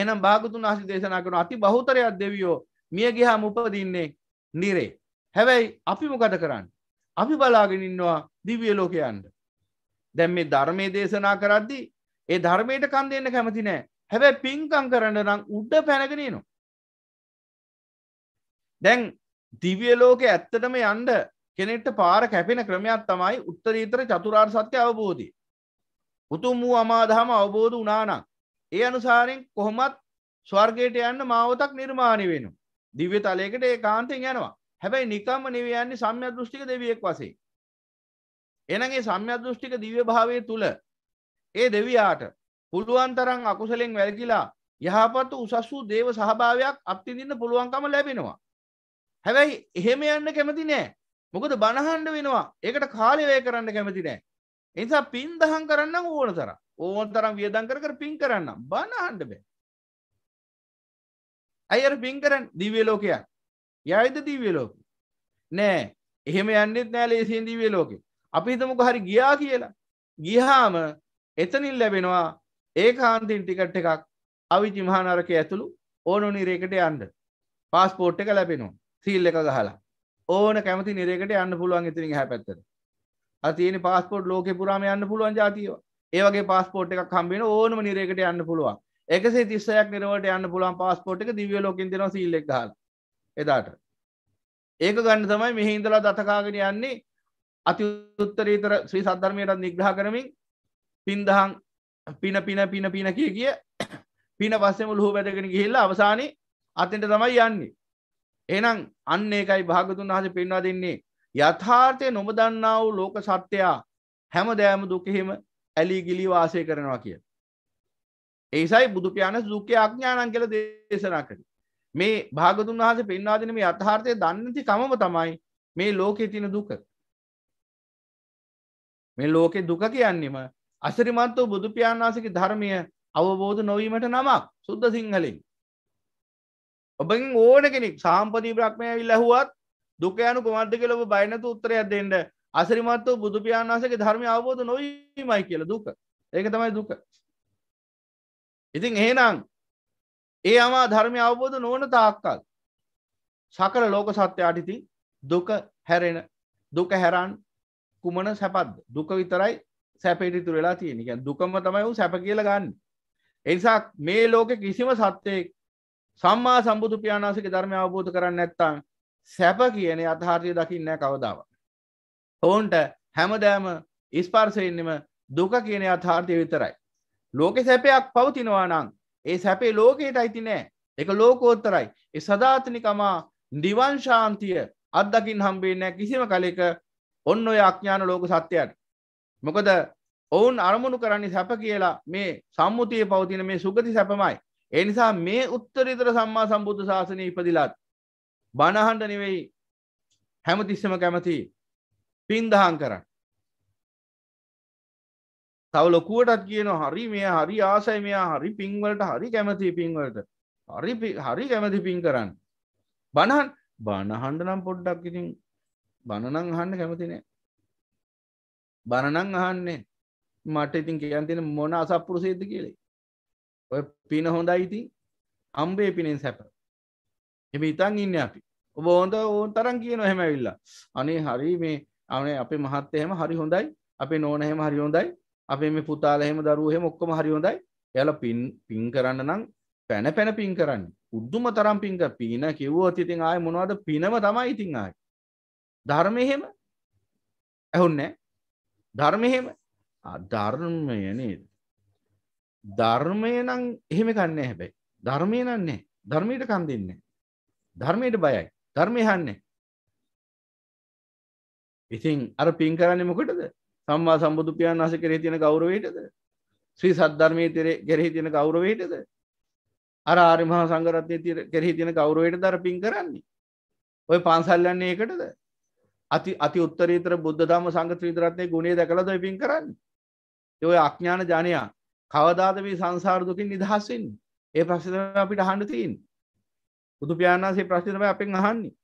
එනම් භාගතුන් අහසි දේශනා කරන අති බහුතරයක් දෙවියෝ මියගේ හා මුපදින්නේ නිරේ. හැබැයි අපි මොකද කරන්න. අපි බලාගෙනන්නවා දිවිය ලෝකයන්ට. දැම් මේ ධර්මය දේශනා කරද්දි ඒ ධර්මයට කන් දෙන්න කැමති නෑ හැබැ පින්කං කරන්න නම් උඩ්ඩ පැනගෙනනවා. දැන් දිවිය ලෝක ඇත්තටම යන්ඩ කෙනෙක්ට පාර කැපෙන ක්‍රමයක් තමයි උත්තරීතර චතුරාර් සත්‍ය අවබෝධය. උතුම් වූ අමාදහම අවබෝධ වනානක්. ඒ අනුසාරෙන් කොහොමත් ස්වර්ගයට යන්න මාවතක් නිර්මාණය වෙන. දිව්‍ය තලයකට ඒ කාන්තෙන් යනවා හැබැයි නිකම්ම නිවයන්නේ සම්ය දෘෂ්ටික දෙවියෙක් වසේ. එනගේ සම්ය දෘෂ්ටික දිව්‍ය භාවය තුළ ඒ දෙවියාට පුළුවන් තරන් අකුසලෙන් වැල්කිලා යහපත් උසස් වූ දේව සහභාවයක් අත්තිදින්න පුළුවන්කම ලැබෙනවා. හැබැයි එහෙම යන්න කැමති නෑ මොකද බණහන්ඩ වෙනවා ඒකට කාලවය කරන්න කැමති නෑ එනිසා පින් දහන් කරන්න ඕන තර ඕන තරම් වියදං කර කර පින් කරන්න බණහන්ඩ බෑ අයර පින් කරන්න දිවලෝකයක් යයිද දීවලෝක නෑ එහෙම යන්නෙත් නෑ ලේසින් දීවේ ලෝකෙ අපි හිතමුක හරි ගියා කියලා ගිහාම එතනින් ලැබෙනවා ඒ කාන්තින් ටිකට් එකක් අවිචි මහානරක ඇතුළු ඕනු නිරේකට යන්ඩ පාස්පෝට් එක ලැබෙනවා සීල් එක ගහලා ඕන කැමති නිරේකට යන්න පුළුවන් ඉතිරින් හැ පැත්තට අතියන පස්පෝට් ලෝක පුරාම යන්න පුළුවන් ජාතිව ඒවගේ පස්පෝට් එකක් කම්බෙන ඕනම නිරේකට යන්න පුළුවන් එකසේ තිස්සයක් නිරවට යන්න පුළුවන් පස්පෝට් එක දිවිය ලෝකින් දෙනවා සීල්ලෙක් ගහල එදාට ඒක ගන්න තමයි මෙහින්දලා දතකාගෙන යන්නේ අති උත්තරීතර ශ්‍රී සද්ධර්මයටත් නිග්‍රහ කරමින් පින්දහන් පින පින පින පින කිය කිය පින පස්සෙම ලුහු වැදගෙන ගිහිල්ලා අවසානයේ අතෙන්ට තමයි යන්නේ එනම් අන්න ඒකයි භාගතුන් වහස පෙන්වා දෙන්නේ යථාර්ථය නොම දන්නා වූ ලෝක සත්‍යයා හැම දෑම දුකහෙම ඇලි ගිලි වාසය කරනවා කිය. ඒසයි බුදුපාන දුකේ අඥානන් කියල දේශනා කර. මේ භාගතුන් වහස පෙන්වාදන මේ යථාර්ථය දන්නති කමම තමයි මේ ලෝකෙ තින දුක. මේ ලෝකෙ දුක කියන්නෙම අසරිමත්ව බුදුපාන් වහසක ධර්මය අවබෝධ නොවීමට නමක් සුද්ද සිංහලින්. ඔබගින් ඕන කෙනෙක් සාම්පදී ප්‍රක්්මය විල්ලහුවත් දුක යනු කුමර්ධ කෙලොබ බයනතු උත්තරයක් දෙන්නට අසරිමත්ව බුදුපියාන් වසගේ ධර්මය අවබෝධ නොවීමයි කියල දුක ඒක තමයි දුක ඉතින් ඒනම් ඒ අමා ධර්මය අවබෝධ නොවන තාක්කල් සකල ලෝක සත්‍යයාට ඉතින් දුක හැරෙන දුක හැරන් කුමන සැපත් දුක විතරයි සැපේටිතු වෙලා තියෙනක දුකම තමයි වූ සැප කියල ගන්න එනිසා මේ ලෝක කිසිම සත්‍යයෙක් සම්මා සම්බුදු පියාණාසක ධර්මය අවබෝධ කරන්න නැත්තං සැප කියන අතහාරය දකින්න කවදාව. ඔවුන්ට හැමදෑම ඉස්පාර්සයෙන්ම දුක කියන අතහාර්ථය විතරයි. ලෝකෙ සැපයක් පවතිනවා නං ඒ සැපේ ලෝකයට අයිති නෑ එක ලෝකෝත්තරයි එ සධාතනිකමා නිවංශාන්තිය අත්දකින් හම්බේනෑ කිසිම කලෙක ඔන්න ඔය අඥාන ලෝක සත්‍යයට. මොකද ඔවුන් අරමුණු කරන්නේ සැප කියලා මේ සම්මුතිය පවතින මේ සුගති සැපමයි එනිසා මේ උත්තරීතර සම්මා සම්බුද්ධ ශාසනය ඉපදිලත් බණහන්ට නෙවෙයි හැමතිස්සම කැමති පින්දහන් කරන්න තව ලොකුවටත් කියන හරි මේ හරි ආසයි මෙයා හරි පින්වලට හරි කැමති පින්වලට හරි හරි කැමති පින් කරන්න බණහන් බණහන්ඩ නම් පොඩ්ඩක් ඉතින් බණනං අහන්න කැමතිනේ බණනං අහන්නේ මට ඉතින් කියන් තියෙන මොන අසපුරු සේද කියලේ ඔය පින හොඳයි ඉතින් අම්බේ පිනෙන් සැප එම ඉතන් ඉන්න අපි ඔබ හොඳ ඕන් තරන් කියන හැමැවිල්ලා අනේ හරි මේ අනේ අපේ මහත්ත එහෙම හරි හොඳයි අපේ නෝන එහෙම හරි හොඳයි අපේ මේ පුතාල එහෙම දරුවෝ එහෙම ඔක්කොම හරි හොඳයි එයාලා පින් පින් කරන්න නම් පැන පැන පින් කරන්න උද්දුම තරම් පින්ක පින කිව්වොත් ඉතින් ආය මොනවද පිනම තමයි ඉතින් ආය ධර්මයහෙම ඇහුන්නෑ ධර්මයහෙම ධර්මය නේද ධර්මය නම් එහෙම කන්නේ හැබැයි ධර්මය නන්නේ ධර්මයට කන් දෙන්නේ ධර්මයට බයයි ධර්මය හන්නේ ඉතින් අර පින් කරන්නේ මොකටද සම්මා සම්බුදු පියාණන් වහන්සේ කෙරෙහි තියෙන ගෞරවයටද ශ්‍රී සද්ධර්මයේ කෙරෙහි තියෙන ගෞරවයටද අර ආර්ය මහා සංඝරත්නයේ කෙරෙහි තියෙන ගෞරවයටද අර පින් කරන්නේ ඔය පන්සල් යන්නේ ඒකටද අති අති උත්තරීතර බුද්ධ ධම්ම සංඝ ත්‍රිවිධ රත්නයේ ගුණය දැකලාද ඔය පින් කරන්නේ ඒ ඔය අඥාන ජනයා කවදාද මේ සංසාර දුකින් නිදහස් වෙන්නේ ඒ ප්‍රශ්න තමයි අපිට අහන්න තියෙන්නේ බුදු පියාණන්සේ ප්‍රශ්න තමයි අපෙන් අහන්නේ